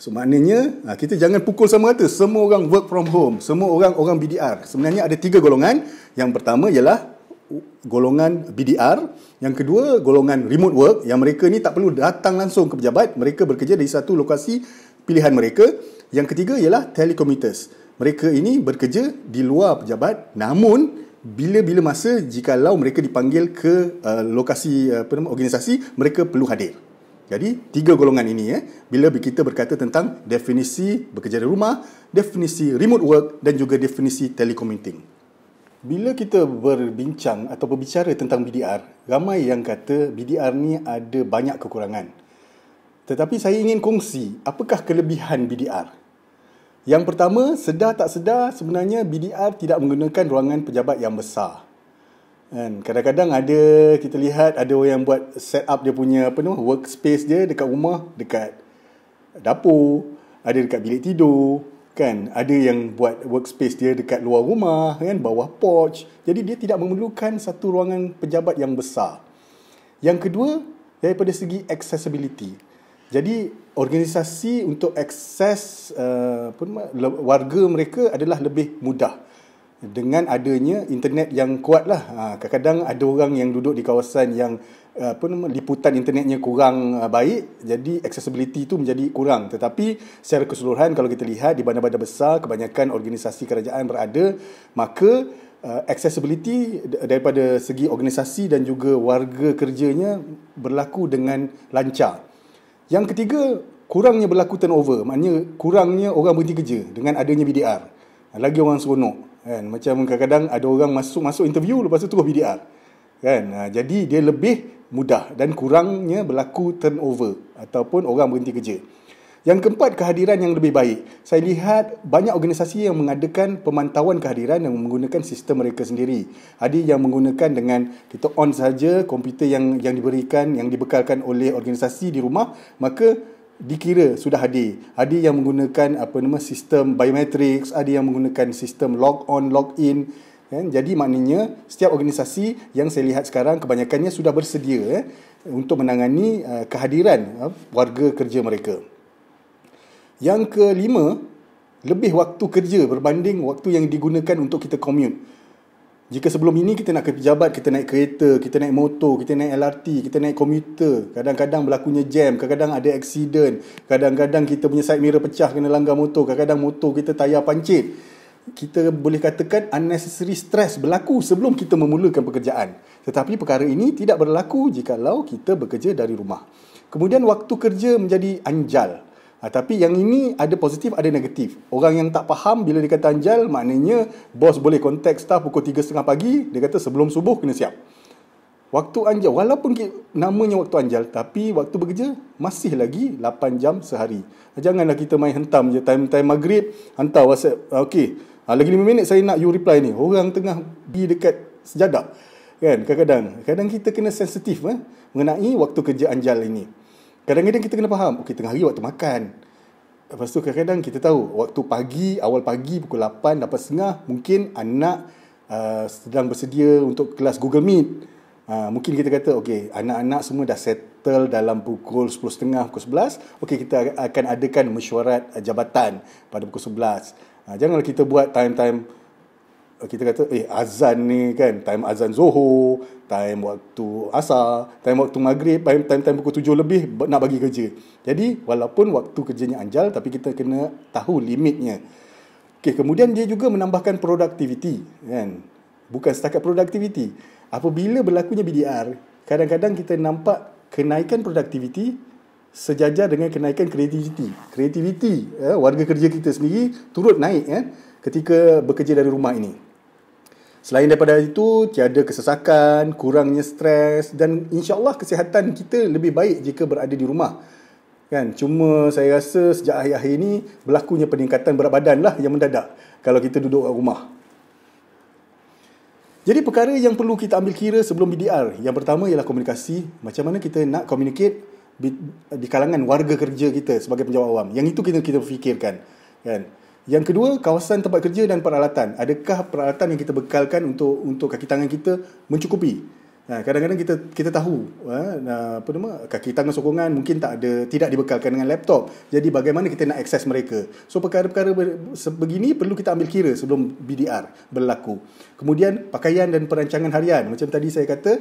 So maknanya ha, kita jangan pukul sama rata semua orang work from home, semua orang orang BDR. Sebenarnya ada tiga golongan. Yang pertama ialah golongan BDR, yang kedua golongan remote work yang mereka ni tak perlu datang langsung ke pejabat, mereka bekerja di satu lokasi pilihan mereka. Yang ketiga ialah telecommuters. Mereka ini bekerja di luar pejabat namun bila-bila masa jikalau mereka dipanggil ke uh, lokasi uh, apa nama organisasi mereka perlu hadir. Jadi tiga golongan ini eh bila kita berkata tentang definisi bekerja dari rumah, definisi remote work dan juga definisi telecommuting. Bila kita berbincang atau berbicara tentang BDR, ramai yang kata BDR ni ada banyak kekurangan. Tetapi saya ingin kongsi apakah kelebihan BDR. Yang pertama, sedar tak sedar sebenarnya BDR tidak menggunakan ruangan pejabat yang besar. Kan? Kadang-kadang ada kita lihat ada orang yang buat set up dia punya apa tu workspace dia dekat rumah, dekat dapur, ada dekat bilik tidur, kan? Ada yang buat workspace dia dekat luar rumah, kan? Bawah porch. Jadi dia tidak memerlukan satu ruangan pejabat yang besar. Yang kedua, daripada segi accessibility. Jadi organisasi untuk akses uh, warga mereka adalah lebih mudah dengan adanya internet yang kuat lah. Ha, kadang-kadang ada orang yang duduk di kawasan yang apa nama, liputan internetnya kurang uh, baik, jadi accessibility itu menjadi kurang. Tetapi secara keseluruhan kalau kita lihat di bandar-bandar besar, kebanyakan organisasi kerajaan berada, maka uh, accessibility daripada segi organisasi dan juga warga kerjanya berlaku dengan lancar. Yang ketiga, kurangnya berlaku turnover, maknanya kurangnya orang berhenti kerja dengan adanya BDR. Lagi orang seronok kan macam kadang-kadang ada orang masuk masuk interview lepas tu terus BDR kan ha, jadi dia lebih mudah dan kurangnya berlaku turnover ataupun orang berhenti kerja yang keempat kehadiran yang lebih baik saya lihat banyak organisasi yang mengadakan pemantauan kehadiran yang menggunakan sistem mereka sendiri ada yang menggunakan dengan kita on saja komputer yang yang diberikan yang dibekalkan oleh organisasi di rumah maka dikira sudah hadir. Ada yang menggunakan apa nama sistem biometrics, ada yang menggunakan sistem log on log in kan. Jadi maknanya setiap organisasi yang saya lihat sekarang kebanyakannya sudah bersedia eh, untuk menangani eh, kehadiran eh, warga kerja mereka. Yang kelima, lebih waktu kerja berbanding waktu yang digunakan untuk kita commute. Jika sebelum ini kita nak ke pejabat, kita naik kereta, kita naik motor, kita naik LRT, kita naik komuter, kadang-kadang berlakunya jam, kadang-kadang ada accident, kadang-kadang kita punya side mirror pecah kena langgar motor, kadang-kadang motor kita tayar pancit. Kita boleh katakan unnecessary stress berlaku sebelum kita memulakan pekerjaan. Tetapi perkara ini tidak berlaku jikalau kita bekerja dari rumah. Kemudian waktu kerja menjadi anjal, Ha, tapi yang ini ada positif, ada negatif. Orang yang tak faham bila dia kata anjal, maknanya bos boleh contact staff pukul 3.30 pagi, dia kata sebelum subuh kena siap. Waktu anjal, walaupun namanya waktu anjal, tapi waktu bekerja masih lagi 8 jam sehari. Ah, janganlah kita main hentam je, time-time maghrib, hantar whatsapp. Ah, okey, ha, lagi 5 minit saya nak you reply ni. Orang tengah pergi dekat sejadap. Kan, kadang-kadang. Kadang kita kena sensitif eh, mengenai waktu kerja anjal ini. Kadang-kadang kita kena faham, okey oh, tengah hari waktu makan. Lepas tu kadang-kadang kita tahu waktu pagi, awal pagi pukul 8, 8.30 mungkin anak uh, sedang bersedia untuk kelas Google Meet. Uh, mungkin kita kata, okey anak-anak semua dah settle dalam pukul 10.30, pukul 11. Okey kita akan adakan mesyuarat uh, jabatan pada pukul 11. Uh, janganlah kita buat time-time kita kata eh azan ni kan time azan zuhur time waktu asar time waktu maghrib time time, time pukul 7 lebih nak bagi kerja jadi walaupun waktu kerjanya anjal tapi kita kena tahu limitnya okey kemudian dia juga menambahkan produktiviti kan bukan setakat produktiviti apabila berlakunya BDR kadang-kadang kita nampak kenaikan produktiviti sejajar dengan kenaikan kreativiti kreativiti eh, warga kerja kita sendiri turut naik kan eh ketika bekerja dari rumah ini. Selain daripada itu, tiada kesesakan, kurangnya stres dan insyaallah kesihatan kita lebih baik jika berada di rumah. Kan? Cuma saya rasa sejak akhir-akhir ini berlakunya peningkatan berat badan lah yang mendadak kalau kita duduk di rumah. Jadi perkara yang perlu kita ambil kira sebelum BDR, yang pertama ialah komunikasi. Macam mana kita nak communicate di kalangan warga kerja kita sebagai penjawat awam. Yang itu kita kita fikirkan. Kan? Yang kedua, kawasan tempat kerja dan peralatan. Adakah peralatan yang kita bekalkan untuk untuk kaki tangan kita mencukupi? Ha, kadang-kadang kita kita tahu ha, apa nama kaki tangan sokongan mungkin tak ada tidak dibekalkan dengan laptop jadi bagaimana kita nak akses mereka so perkara-perkara begini perlu kita ambil kira sebelum BDR berlaku kemudian pakaian dan perancangan harian macam tadi saya kata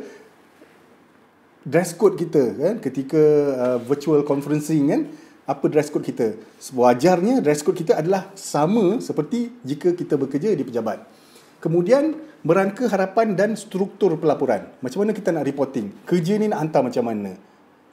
dress code kita kan ketika uh, virtual conferencing kan apa dress code kita. Sewajarnya dress code kita adalah sama seperti jika kita bekerja di pejabat. Kemudian merangka harapan dan struktur pelaporan. Macam mana kita nak reporting? Kerja ni nak hantar macam mana?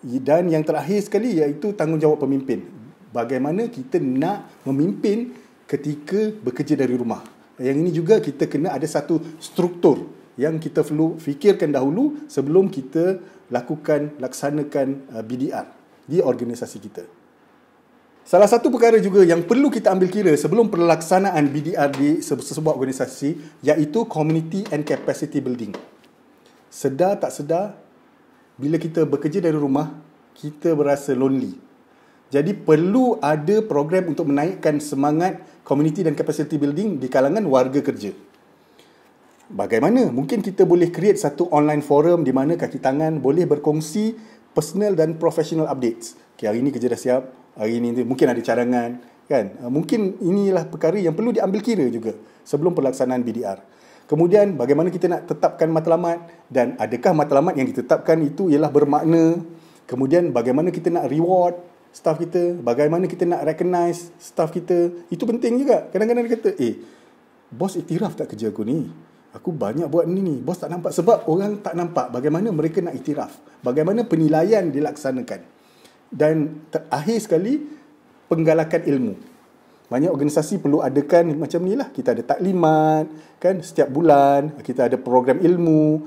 Dan yang terakhir sekali iaitu tanggungjawab pemimpin. Bagaimana kita nak memimpin ketika bekerja dari rumah. Yang ini juga kita kena ada satu struktur yang kita perlu fikirkan dahulu sebelum kita lakukan laksanakan uh, BDR di organisasi kita. Salah satu perkara juga yang perlu kita ambil kira sebelum pelaksanaan BDR di sebuah organisasi iaitu community and capacity building. Sedar tak sedar, bila kita bekerja dari rumah, kita berasa lonely. Jadi perlu ada program untuk menaikkan semangat community dan capacity building di kalangan warga kerja. Bagaimana? Mungkin kita boleh create satu online forum di mana kaki tangan boleh berkongsi personal dan professional updates. Okay, hari ini kerja dah siap, hari ini mungkin ada cadangan kan eh, mungkin inilah perkara yang perlu diambil kira juga sebelum pelaksanaan BDR kemudian bagaimana kita nak tetapkan matlamat dan adakah matlamat yang ditetapkan itu ialah bermakna kemudian bagaimana kita nak reward staff kita bagaimana kita nak recognize staff kita itu penting juga kadang-kadang dia kata eh bos iktiraf tak kerja aku ni aku banyak buat ni ni bos tak nampak sebab orang tak nampak bagaimana mereka nak iktiraf bagaimana penilaian dilaksanakan dan terakhir sekali penggalakan ilmu. Banyak organisasi perlu adakan macam ni lah. Kita ada taklimat, kan setiap bulan kita ada program ilmu.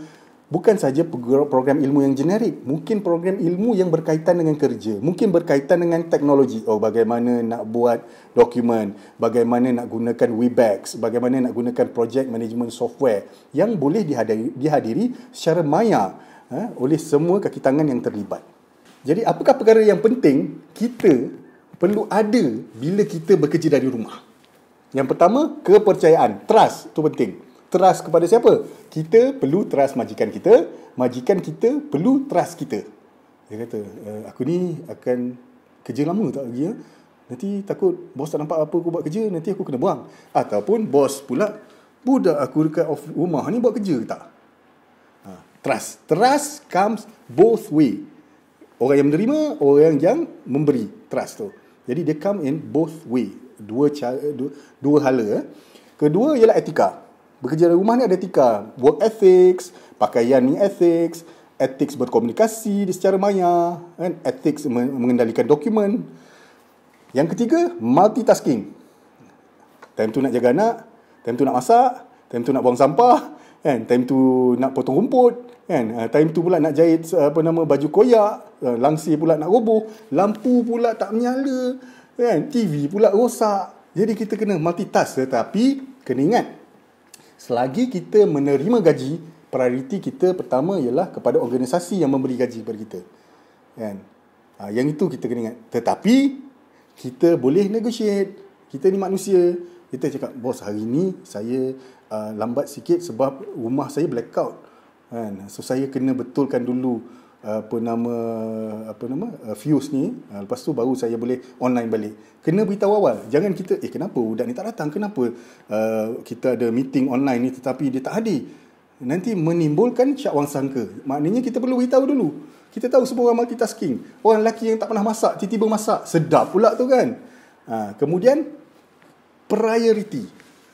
Bukan saja program ilmu yang generik. Mungkin program ilmu yang berkaitan dengan kerja. Mungkin berkaitan dengan teknologi. Oh, bagaimana nak buat dokumen. Bagaimana nak gunakan Webex. Bagaimana nak gunakan project management software. Yang boleh dihadiri, dihadiri secara maya eh, oleh semua kaki tangan yang terlibat. Jadi apakah perkara yang penting kita perlu ada bila kita bekerja dari rumah? Yang pertama, kepercayaan. Trust tu penting. Trust kepada siapa? Kita perlu trust majikan kita. Majikan kita perlu trust kita. Dia kata, e, aku ni akan kerja lama tak lagi ya? Nanti takut bos tak nampak apa aku buat kerja, nanti aku kena buang. Ataupun bos pula, budak aku dekat off rumah ni buat kerja ke tak? Ha, trust. Trust comes both way orang yang menerima orang yang memberi trust tu jadi dia come in both way dua cara dua, dua hala eh. kedua ialah etika bekerja dari rumah ni ada etika work ethics pakaian ni ethics ethics berkomunikasi di secara maya kan ethics mengendalikan dokumen yang ketiga multitasking time tu nak jaga anak time tu nak masak time tu nak buang sampah kan time tu nak potong rumput kan ah, time tu pula nak jahit ah, apa nama baju koyak ah, langsi pula nak roboh lampu pula tak menyala kan TV pula rosak jadi kita kena multitask tetapi kena ingat selagi kita menerima gaji prioriti kita pertama ialah kepada organisasi yang memberi gaji kepada kita kan yang itu kita kena ingat tetapi kita boleh negotiate kita ni manusia kita cakap bos hari ni saya Uh, lambat sikit sebab rumah saya blackout kan so saya kena betulkan dulu uh, apa nama apa nama uh, fuse ni lepas tu baru saya boleh online balik kena beritahu awal jangan kita eh kenapa budak ni tak datang kenapa uh, kita ada meeting online ni tetapi dia tak hadir nanti menimbulkan syak wang sangka maknanya kita perlu beritahu dulu kita tahu semua orang multitasking orang lelaki yang tak pernah masak tiba-tiba masak sedap pula tu kan uh, kemudian priority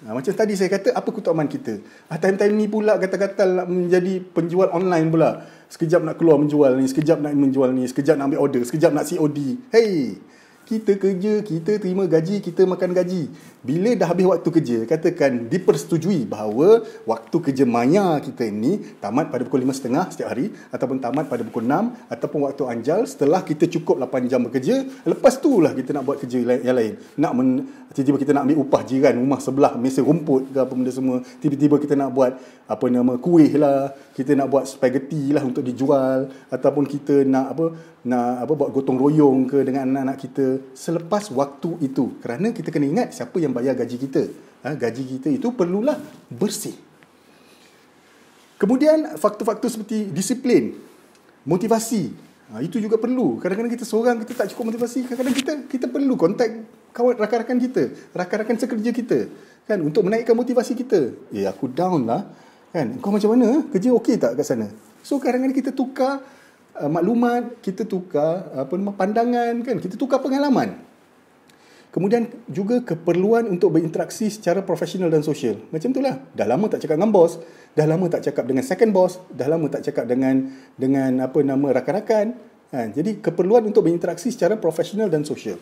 Ha, macam tadi saya kata, apa keutamaan kita? Ha, time-time ni pula kata-kata nak menjadi penjual online pula. Sekejap nak keluar menjual ni, sekejap nak menjual ni, sekejap nak ambil order, sekejap nak COD. Hey, kita kerja, kita terima gaji, kita makan gaji bila dah habis waktu kerja katakan dipersetujui bahawa waktu kerja maya kita ini tamat pada pukul 5.30 setiap hari ataupun tamat pada pukul 6 ataupun waktu anjal setelah kita cukup 8 jam bekerja lepas tu lah kita nak buat kerja yang lain nak men, tiba-tiba kita nak ambil upah jiran rumah sebelah mesin rumput ke apa benda semua tiba-tiba kita nak buat apa nama kuih lah kita nak buat spaghetti lah untuk dijual ataupun kita nak apa nak apa buat gotong royong ke dengan anak-anak kita selepas waktu itu kerana kita kena ingat siapa yang Bayar gaji kita. Ha, gaji kita itu perlulah bersih. Kemudian faktor-faktor seperti disiplin, motivasi, ha, itu juga perlu. Kadang-kadang kita seorang kita tak cukup motivasi, kadang-kadang kita kita perlu kontak kawan rakan-rakan kita, rakan-rakan sekerja kita kan untuk menaikkan motivasi kita. Ya eh, aku down lah. Kan? Kau macam mana? Kerja okey tak kat sana? So kadang-kadang kita tukar uh, maklumat, kita tukar apa uh, pandangan kan, kita tukar pengalaman. Kemudian juga keperluan untuk berinteraksi secara profesional dan sosial. Macam itulah. Dah lama tak cakap dengan bos, dah lama tak cakap dengan second boss, dah lama tak cakap dengan dengan apa nama rakan-rakan. Ha, jadi keperluan untuk berinteraksi secara profesional dan sosial.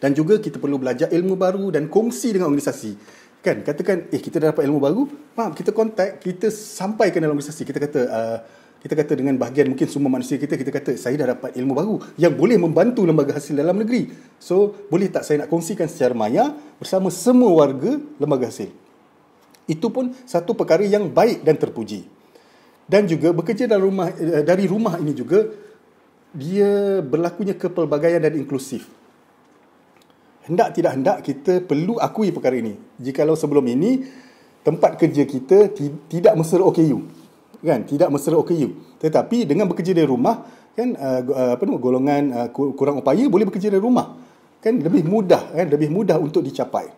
Dan juga kita perlu belajar ilmu baru dan kongsi dengan organisasi. Kan, katakan, eh kita dah dapat ilmu baru, faham, kita kontak, kita sampaikan dalam organisasi. Kita kata, uh, kita kata dengan bahagian mungkin semua manusia kita kita kata saya dah dapat ilmu baru yang boleh membantu lembaga hasil dalam negeri so boleh tak saya nak kongsikan secara maya bersama semua warga lembaga hasil itu pun satu perkara yang baik dan terpuji dan juga bekerja dalam rumah eh, dari rumah ini juga dia berlakunya kepelbagaian dan inklusif hendak tidak hendak kita perlu akui perkara ini jikalau sebelum ini tempat kerja kita tidak mesra OKU kan tidak mesra OKU tetapi dengan bekerja dari rumah kan uh, uh, apa nama golongan uh, kurang upaya boleh bekerja dari rumah kan lebih mudah kan lebih mudah untuk dicapai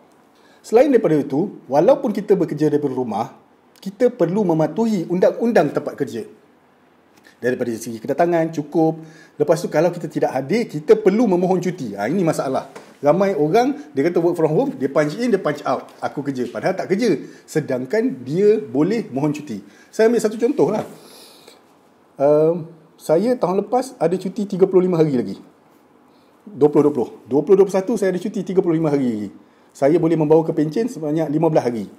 selain daripada itu walaupun kita bekerja dari rumah kita perlu mematuhi undang-undang tempat kerja daripada segi kedatangan cukup lepas tu kalau kita tidak hadir kita perlu memohon cuti ha, ini masalah ramai orang dia kata work from home dia punch in dia punch out aku kerja padahal tak kerja sedangkan dia boleh mohon cuti saya ambil satu contoh lah um, saya tahun lepas ada cuti 35 hari lagi 2020 2021 saya ada cuti 35 hari lagi saya boleh membawa ke pencen sebanyak 15 hari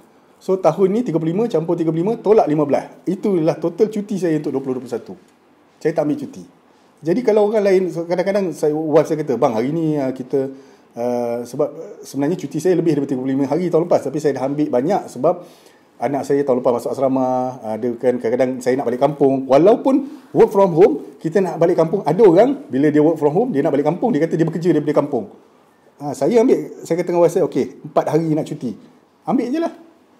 So tahun ni 35 campur 35 tolak 15. Itulah total cuti saya untuk 2021 saya tak ambil cuti. Jadi kalau orang lain kadang-kadang saya wife saya kata, "Bang, hari ni ah, kita uh, sebab sebenarnya cuti saya lebih daripada 35 hari tahun lepas, tapi saya dah ambil banyak sebab anak saya tahun lepas masuk asrama, ada uh, kan kadang-kadang saya nak balik kampung. Walaupun work from home, kita nak balik kampung. Ada orang bila dia work from home, dia nak balik kampung, dia kata dia bekerja daripada kampung. Ha, saya ambil saya kata dengan wife saya, okay 4 hari nak cuti." Ambil je lah.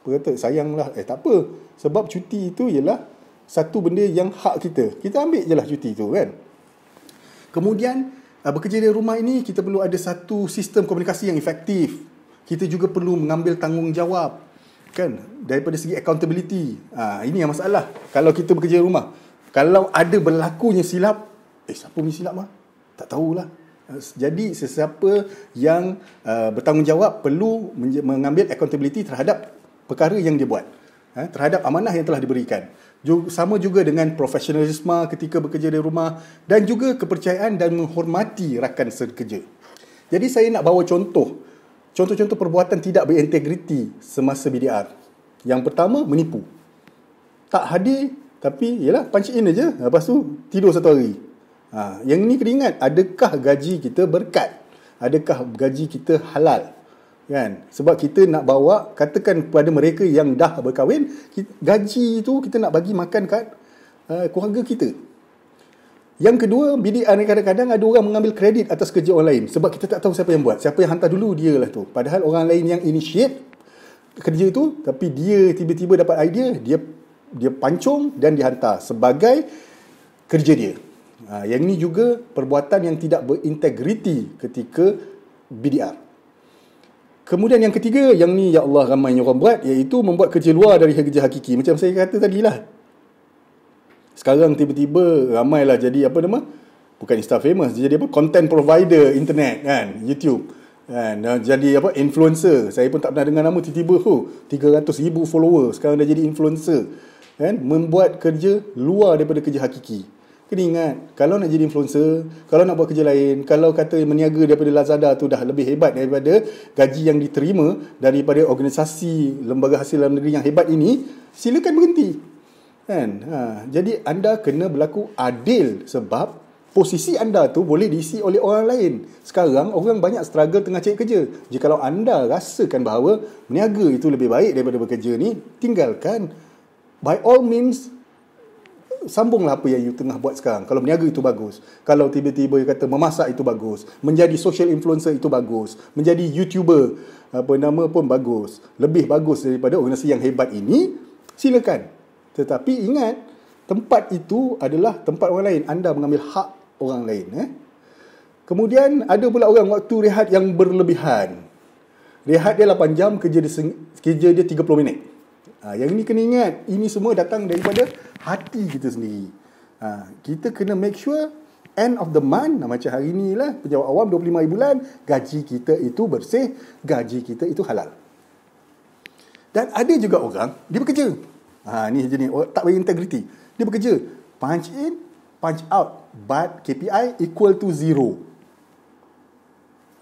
Dia kata, lah Eh, tak apa. Sebab cuti itu ialah satu benda yang hak kita. Kita ambil je lah cuti tu kan. Kemudian uh, bekerja di rumah ini kita perlu ada satu sistem komunikasi yang efektif. Kita juga perlu mengambil tanggungjawab kan daripada segi accountability. ha, ini yang masalah kalau kita bekerja dari rumah. Kalau ada berlakunya silap, eh siapa punya silap mah? Tak tahulah. Ah, jadi sesiapa yang uh, bertanggungjawab perlu mengambil accountability terhadap perkara yang dia buat. Ha, terhadap amanah yang telah diberikan sama juga dengan profesionalisme ketika bekerja di rumah dan juga kepercayaan dan menghormati rakan sekerja. Jadi saya nak bawa contoh contoh-contoh perbuatan tidak berintegriti semasa BDR. Yang pertama menipu. Tak hadir tapi yalah punch in aja lepas tu tidur satu hari. Ha, yang ni kena ingat adakah gaji kita berkat? Adakah gaji kita halal? kan sebab kita nak bawa katakan kepada mereka yang dah berkahwin gaji itu kita nak bagi makan kat uh, keluarga kita yang kedua bidian kadang-kadang ada orang mengambil kredit atas kerja orang lain sebab kita tak tahu siapa yang buat siapa yang hantar dulu dia lah tu padahal orang lain yang initiate kerja itu tapi dia tiba-tiba dapat idea dia dia pancung dan dihantar sebagai kerja dia uh, yang ini juga perbuatan yang tidak berintegriti ketika BDR Kemudian yang ketiga, yang ni ya Allah ramainya orang buat iaitu membuat kerja luar dari kerja hakiki. Macam saya kata tadi lah. Sekarang tiba-tiba ramailah jadi apa nama? Bukan Insta famous, jadi apa? Content provider internet kan, YouTube. Kan? Dan jadi apa? Influencer. Saya pun tak pernah dengar nama tiba-tiba tu. -tiba, 300,000 follower sekarang dah jadi influencer. Kan? Membuat kerja luar daripada kerja hakiki kena ingat kalau nak jadi influencer kalau nak buat kerja lain kalau kata meniaga daripada Lazada tu dah lebih hebat daripada gaji yang diterima daripada organisasi lembaga hasil dalam negeri yang hebat ini silakan berhenti kan ha. jadi anda kena berlaku adil sebab posisi anda tu boleh diisi oleh orang lain sekarang orang banyak struggle tengah cari kerja jadi kalau anda rasakan bahawa meniaga itu lebih baik daripada bekerja ni tinggalkan by all means sambunglah apa yang you tengah buat sekarang. Kalau berniaga itu bagus. Kalau tiba-tiba you kata memasak itu bagus. Menjadi social influencer itu bagus. Menjadi YouTuber apa nama pun bagus. Lebih bagus daripada organisasi yang hebat ini, silakan. Tetapi ingat, tempat itu adalah tempat orang lain. Anda mengambil hak orang lain. Eh? Kemudian ada pula orang waktu rehat yang berlebihan. Rehat dia 8 jam, kerja dia, kerja dia 30 minit. Ha, yang ni kena ingat, ini semua datang daripada hati kita sendiri. Ha, kita kena make sure end of the month, macam hari ni lah, pejabat awam 25 bulan, gaji kita itu bersih, gaji kita itu halal. Dan ada juga orang, dia bekerja. Ha, ni jenis, oh, tak bagi integriti. Dia bekerja, punch in, punch out, but KPI equal to zero.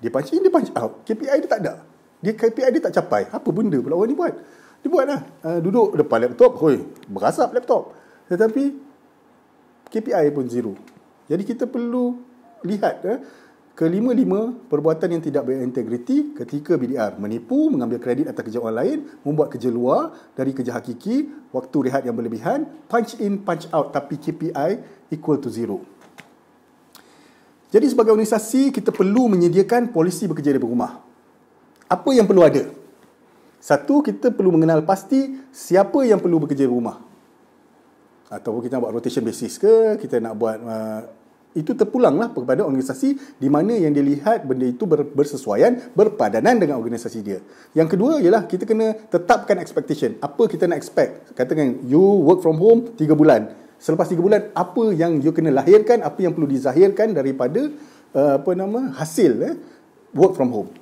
Dia punch in, dia punch out. KPI dia tak ada. Dia KPI dia tak capai. Apa benda pula orang ni buat? Dia buat lah. Uh, duduk depan laptop, hoi, berasap laptop. Tetapi, KPI pun zero. Jadi kita perlu lihat eh, kelima-lima perbuatan yang tidak berintegriti ketika BDR menipu, mengambil kredit atas kerja orang lain, membuat kerja luar dari kerja hakiki, waktu rehat yang berlebihan, punch in, punch out tapi KPI equal to zero. Jadi sebagai organisasi, kita perlu menyediakan polisi bekerja dari rumah. Apa yang perlu ada? Satu, kita perlu mengenal pasti siapa yang perlu bekerja rumah. atau kita nak buat rotation basis ke, kita nak buat... Uh, itu terpulanglah kepada organisasi di mana yang dilihat benda itu bersesuaian, berpadanan dengan organisasi dia. Yang kedua ialah kita kena tetapkan expectation. Apa kita nak expect? Katakan you work from home 3 bulan. Selepas 3 bulan, apa yang you kena lahirkan, apa yang perlu dizahirkan daripada uh, apa nama hasil eh, work from home.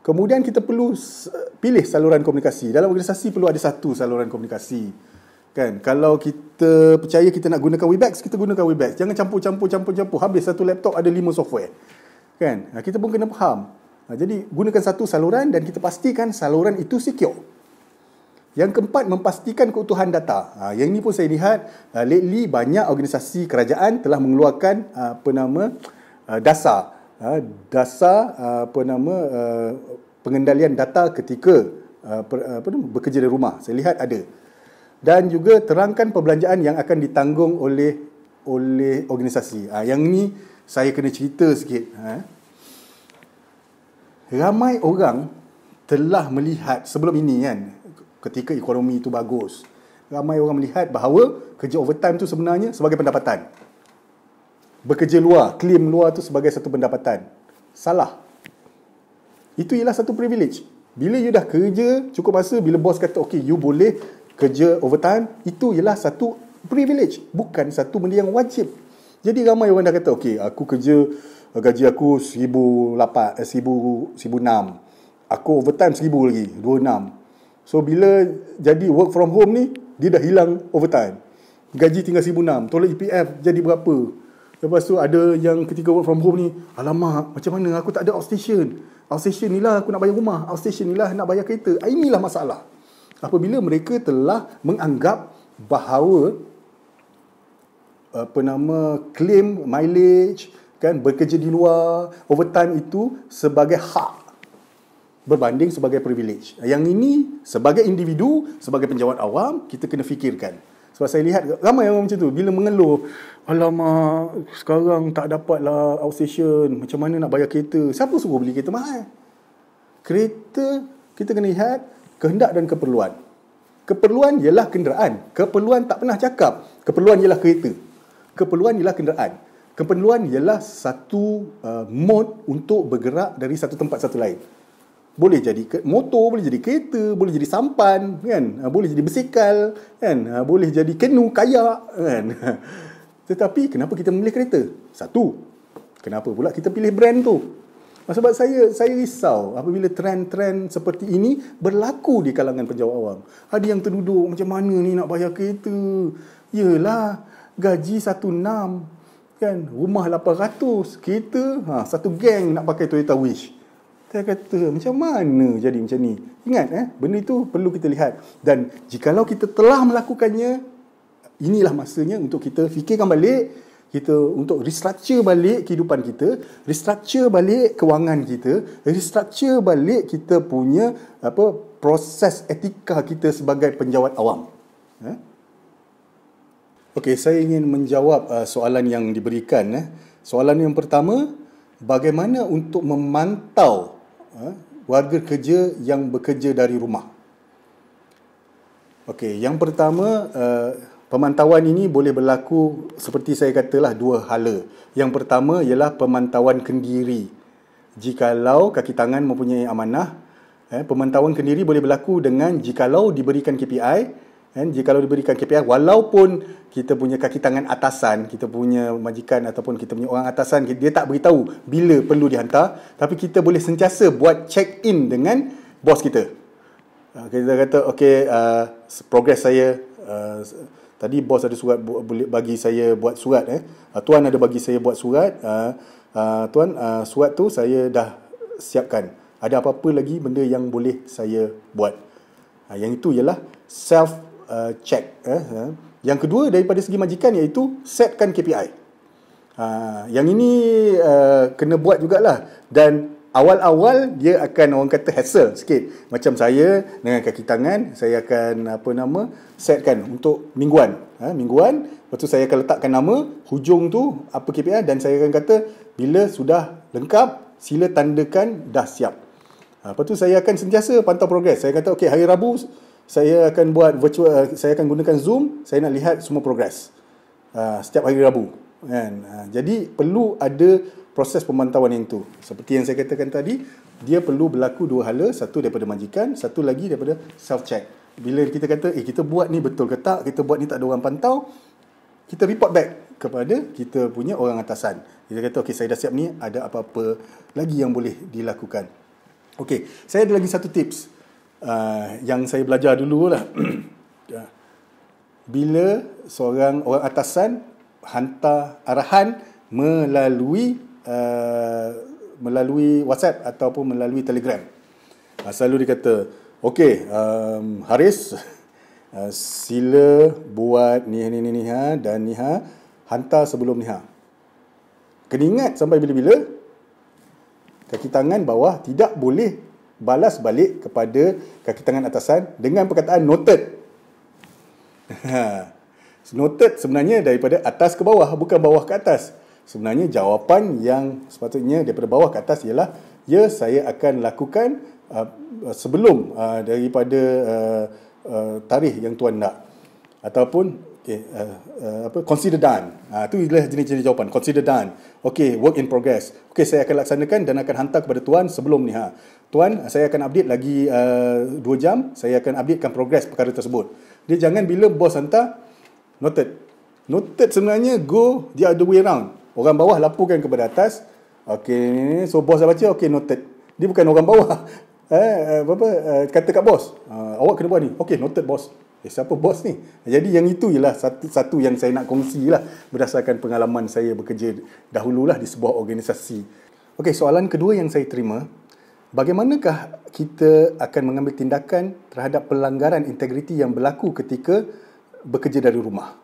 Kemudian kita perlu pilih saluran komunikasi. Dalam organisasi perlu ada satu saluran komunikasi. Kan? Kalau kita percaya kita nak gunakan Webex, kita gunakan Webex. Jangan campur-campur-campur-campur. Habis satu laptop ada lima software. Kan? Nah, kita pun kena faham. Nah, jadi gunakan satu saluran dan kita pastikan saluran itu secure. Yang keempat, memastikan keutuhan data. Ha, yang ini pun saya lihat, uh, lately banyak organisasi kerajaan telah mengeluarkan uh, apa nama uh, dasar. Ah, dasar ah, apa nama ah, pengendalian data ketika apa nama, bekerja di rumah. Saya lihat ada. Dan juga terangkan perbelanjaan yang akan ditanggung oleh oleh organisasi. yang ni saya kena cerita sikit. Ramai orang telah melihat sebelum ini kan ketika ekonomi itu bagus. Ramai orang melihat bahawa kerja overtime itu sebenarnya sebagai pendapatan bekerja luar, claim luar tu sebagai satu pendapatan. Salah. Itu ialah satu privilege. Bila you dah kerja cukup masa, bila bos kata, okay, you boleh kerja overtime, itu ialah satu privilege. Bukan satu benda yang wajib. Jadi ramai orang dah kata, okay, aku kerja gaji aku RM1,800, eh, Aku overtime RM1,000 lagi, RM2,600. So, bila jadi work from home ni, dia dah hilang overtime. Gaji tinggal RM1,600. Tolak EPF jadi berapa? Lepas tu ada yang ketika work from home ni, alamak, macam mana aku tak ada outstation. Outstation ni lah aku nak bayar rumah. Outstation ni lah nak bayar kereta. Ah, inilah masalah. Apabila mereka telah menganggap bahawa apa nama claim mileage kan bekerja di luar overtime itu sebagai hak berbanding sebagai privilege. Yang ini sebagai individu, sebagai penjawat awam kita kena fikirkan. Sebab saya lihat ramai orang macam tu bila mengeluh Alamak, sekarang tak dapat lah outstation. Macam mana nak bayar kereta? Siapa suruh beli kereta mahal? Kereta, kita kena lihat kehendak dan keperluan. Keperluan ialah kenderaan. Keperluan tak pernah cakap. Keperluan ialah kereta. Keperluan ialah kenderaan. Keperluan ialah satu uh, mode untuk bergerak dari satu tempat satu lain. Boleh jadi motor, boleh jadi kereta, boleh jadi sampan, kan? Boleh jadi besikal, kan? Boleh jadi kenu, kayak, kan? Tetapi kenapa kita memilih kereta? Satu, kenapa pula kita pilih brand tu? Ah, sebab saya saya risau apabila trend-trend seperti ini berlaku di kalangan penjawat awam. Ada yang terduduk macam mana ni nak bayar kereta? Yelah, gaji satu enam, kan rumah 800 kita ha satu geng nak pakai Toyota Wish saya kata macam mana jadi macam ni ingat eh benda itu perlu kita lihat dan jikalau kita telah melakukannya inilah masanya untuk kita fikirkan balik kita untuk restructure balik kehidupan kita, restructure balik kewangan kita, restructure balik kita punya apa proses etika kita sebagai penjawat awam. Eh? Okey, saya ingin menjawab uh, soalan yang diberikan eh. Soalan yang pertama, bagaimana untuk memantau uh, warga kerja yang bekerja dari rumah? Okey, yang pertama uh, Pemantauan ini boleh berlaku seperti saya katalah dua hala. Yang pertama ialah pemantauan kendiri. Jikalau kaki tangan mempunyai amanah, eh, pemantauan kendiri boleh berlaku dengan jikalau diberikan KPI, eh, jikalau diberikan KPI walaupun kita punya kaki tangan atasan, kita punya majikan ataupun kita punya orang atasan, dia tak beritahu bila perlu dihantar, tapi kita boleh sentiasa buat check-in dengan bos kita. Ah, kita kata, okay, uh, ah, progress saya, uh, tadi bos ada surat boleh bagi saya buat surat eh ah, tuan ada bagi saya buat surat uh, uh, tuan uh, surat tu saya dah siapkan ada apa-apa lagi benda yang boleh saya buat uh, yang itu ialah self uh, check eh yang kedua daripada segi majikan iaitu setkan KPI uh, yang ini uh, kena buat jugalah dan awal-awal dia akan orang kata hassle sikit macam saya dengan kaki tangan saya akan apa nama setkan untuk mingguan ha, mingguan lepas tu saya akan letakkan nama hujung tu apa KPI dan saya akan kata bila sudah lengkap sila tandakan dah siap ha, lepas tu saya akan sentiasa pantau progres saya kata ok hari Rabu saya akan buat virtual eh, saya akan gunakan Zoom saya nak lihat semua progres ha, setiap hari Rabu kan ha, jadi perlu ada proses pemantauan itu. Seperti yang saya katakan tadi, dia perlu berlaku dua hala, satu daripada majikan, satu lagi daripada self check. Bila kita kata, "Eh, kita buat ni betul ke tak? Kita buat ni tak ada orang pantau." Kita report back kepada kita punya orang atasan. Kita kata, "Okey, saya dah siap ni, ada apa-apa lagi yang boleh dilakukan." Okey, saya ada lagi satu tips uh, yang saya belajar dulu lah. Ya. Bila seorang orang atasan hantar arahan melalui Uh, melalui WhatsApp ataupun melalui Telegram. Uh, selalu dia kata, okey, um, Haris, uh, sila buat ni, ni, ni, ni, ha, dan ni, ha, hantar sebelum ni, ha. Kena ingat sampai bila-bila, kaki tangan bawah tidak boleh balas balik kepada kaki tangan atasan dengan perkataan noted. Ha, noted sebenarnya daripada atas ke bawah, bukan bawah ke atas. Sebenarnya jawapan yang sepatutnya daripada bawah ke atas ialah ya saya akan lakukan uh, uh, sebelum uh, daripada uh, uh, tarikh yang tuan nak ataupun okay, uh, uh, apa consider done. Ah uh, itu jenis-jenis jawapan consider done. Okay, work in progress. Okay, saya akan laksanakan dan akan hantar kepada tuan sebelum ni ha. Tuan, saya akan update lagi uh, 2 jam, saya akan updatekan progress perkara tersebut. Dia jangan bila bos hantar noted. Noted sebenarnya go the other way around. Orang bawah laporkan kepada atas. Okey, so bos dah baca, okey noted. Dia bukan orang bawah. Eh, eh, apa, apa eh, kata kat bos? Ah, awak kena buat ni. Okey, noted bos. Eh, siapa bos ni? Jadi yang itu ialah satu, satu yang saya nak kongsilah berdasarkan pengalaman saya bekerja dahululah di sebuah organisasi. Okey, soalan kedua yang saya terima, bagaimanakah kita akan mengambil tindakan terhadap pelanggaran integriti yang berlaku ketika bekerja dari rumah?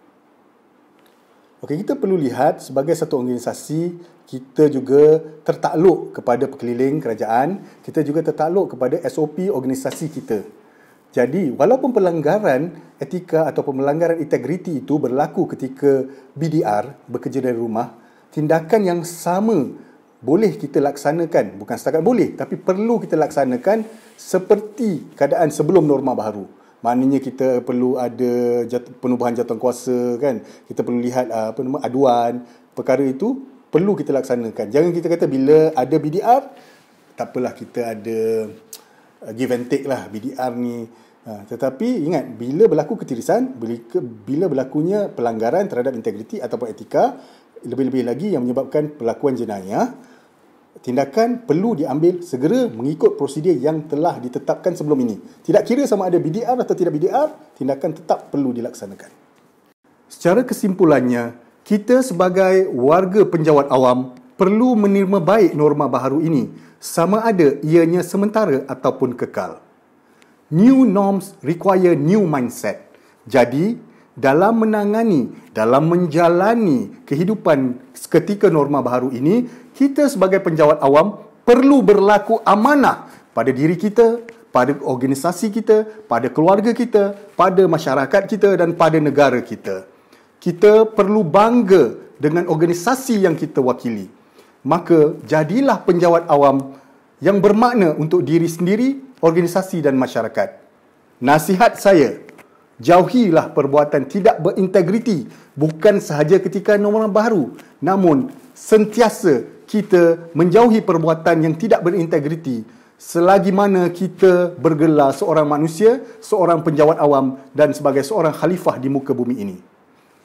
Maka kita perlu lihat sebagai satu organisasi kita juga tertakluk kepada perkeliling kerajaan, kita juga tertakluk kepada SOP organisasi kita. Jadi, walaupun pelanggaran etika atau pelanggaran integriti itu berlaku ketika BDR bekerja dari rumah, tindakan yang sama boleh kita laksanakan, bukan setakat boleh tapi perlu kita laksanakan seperti keadaan sebelum norma baru maknanya kita perlu ada jat- penubuhan jawatan kuasa kan kita perlu lihat uh, apa nama aduan perkara itu perlu kita laksanakan jangan kita kata bila ada BDR tak apalah kita ada ah, give and take lah BDR ni Ha, tetapi ingat bila berlaku ketirisan bila berlakunya pelanggaran terhadap integriti ataupun etika lebih-lebih lagi yang menyebabkan pelakuan jenayah tindakan perlu diambil segera mengikut prosedur yang telah ditetapkan sebelum ini. Tidak kira sama ada BDR atau tidak BDR, tindakan tetap perlu dilaksanakan. Secara kesimpulannya, kita sebagai warga penjawat awam perlu menerima baik norma baharu ini sama ada ianya sementara ataupun kekal. New norms require new mindset. Jadi, dalam menangani, dalam menjalani kehidupan seketika norma baru ini, kita sebagai penjawat awam perlu berlaku amanah pada diri kita, pada organisasi kita, pada keluarga kita, pada masyarakat kita dan pada negara kita. Kita perlu bangga dengan organisasi yang kita wakili. Maka jadilah penjawat awam yang bermakna untuk diri sendiri, organisasi dan masyarakat. Nasihat saya, jauhilah perbuatan tidak berintegriti bukan sahaja ketika normal baru namun sentiasa kita menjauhi perbuatan yang tidak berintegriti selagi mana kita bergelar seorang manusia, seorang penjawat awam dan sebagai seorang khalifah di muka bumi ini.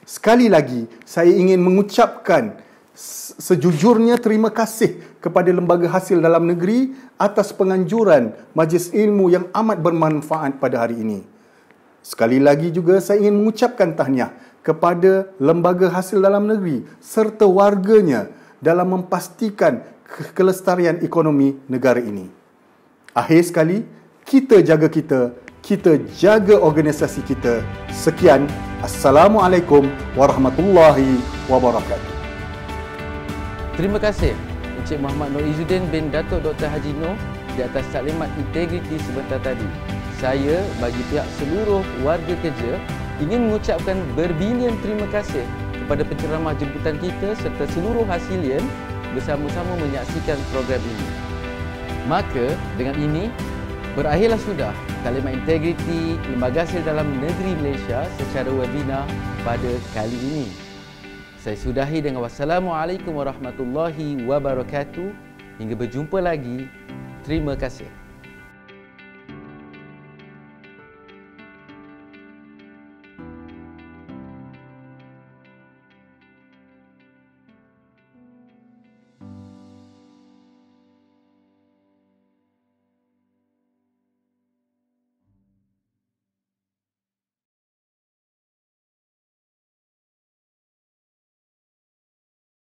Sekali lagi, saya ingin mengucapkan sejujurnya terima kasih kepada Lembaga Hasil Dalam Negeri atas penganjuran Majlis Ilmu yang amat bermanfaat pada hari ini. Sekali lagi juga saya ingin mengucapkan tahniah kepada lembaga hasil dalam negeri serta warganya dalam memastikan kelestarian ekonomi negara ini. Akhir sekali, kita jaga kita, kita jaga organisasi kita. Sekian, Assalamualaikum Warahmatullahi Wabarakatuh. Terima kasih Encik Muhammad Nur Izzuddin bin Dato' Dr. Haji Nur di atas taklimat integriti sebentar tadi saya bagi pihak seluruh warga kerja ingin mengucapkan berbilion terima kasih kepada penceramah jemputan kita serta seluruh hasilian bersama-sama menyaksikan program ini. Maka dengan ini berakhirlah sudah kalimat integriti Lembaga Hasil Dalam Negeri Malaysia secara webinar pada kali ini. Saya sudahi dengan wassalamualaikum warahmatullahi wabarakatuh. Hingga berjumpa lagi. Terima kasih.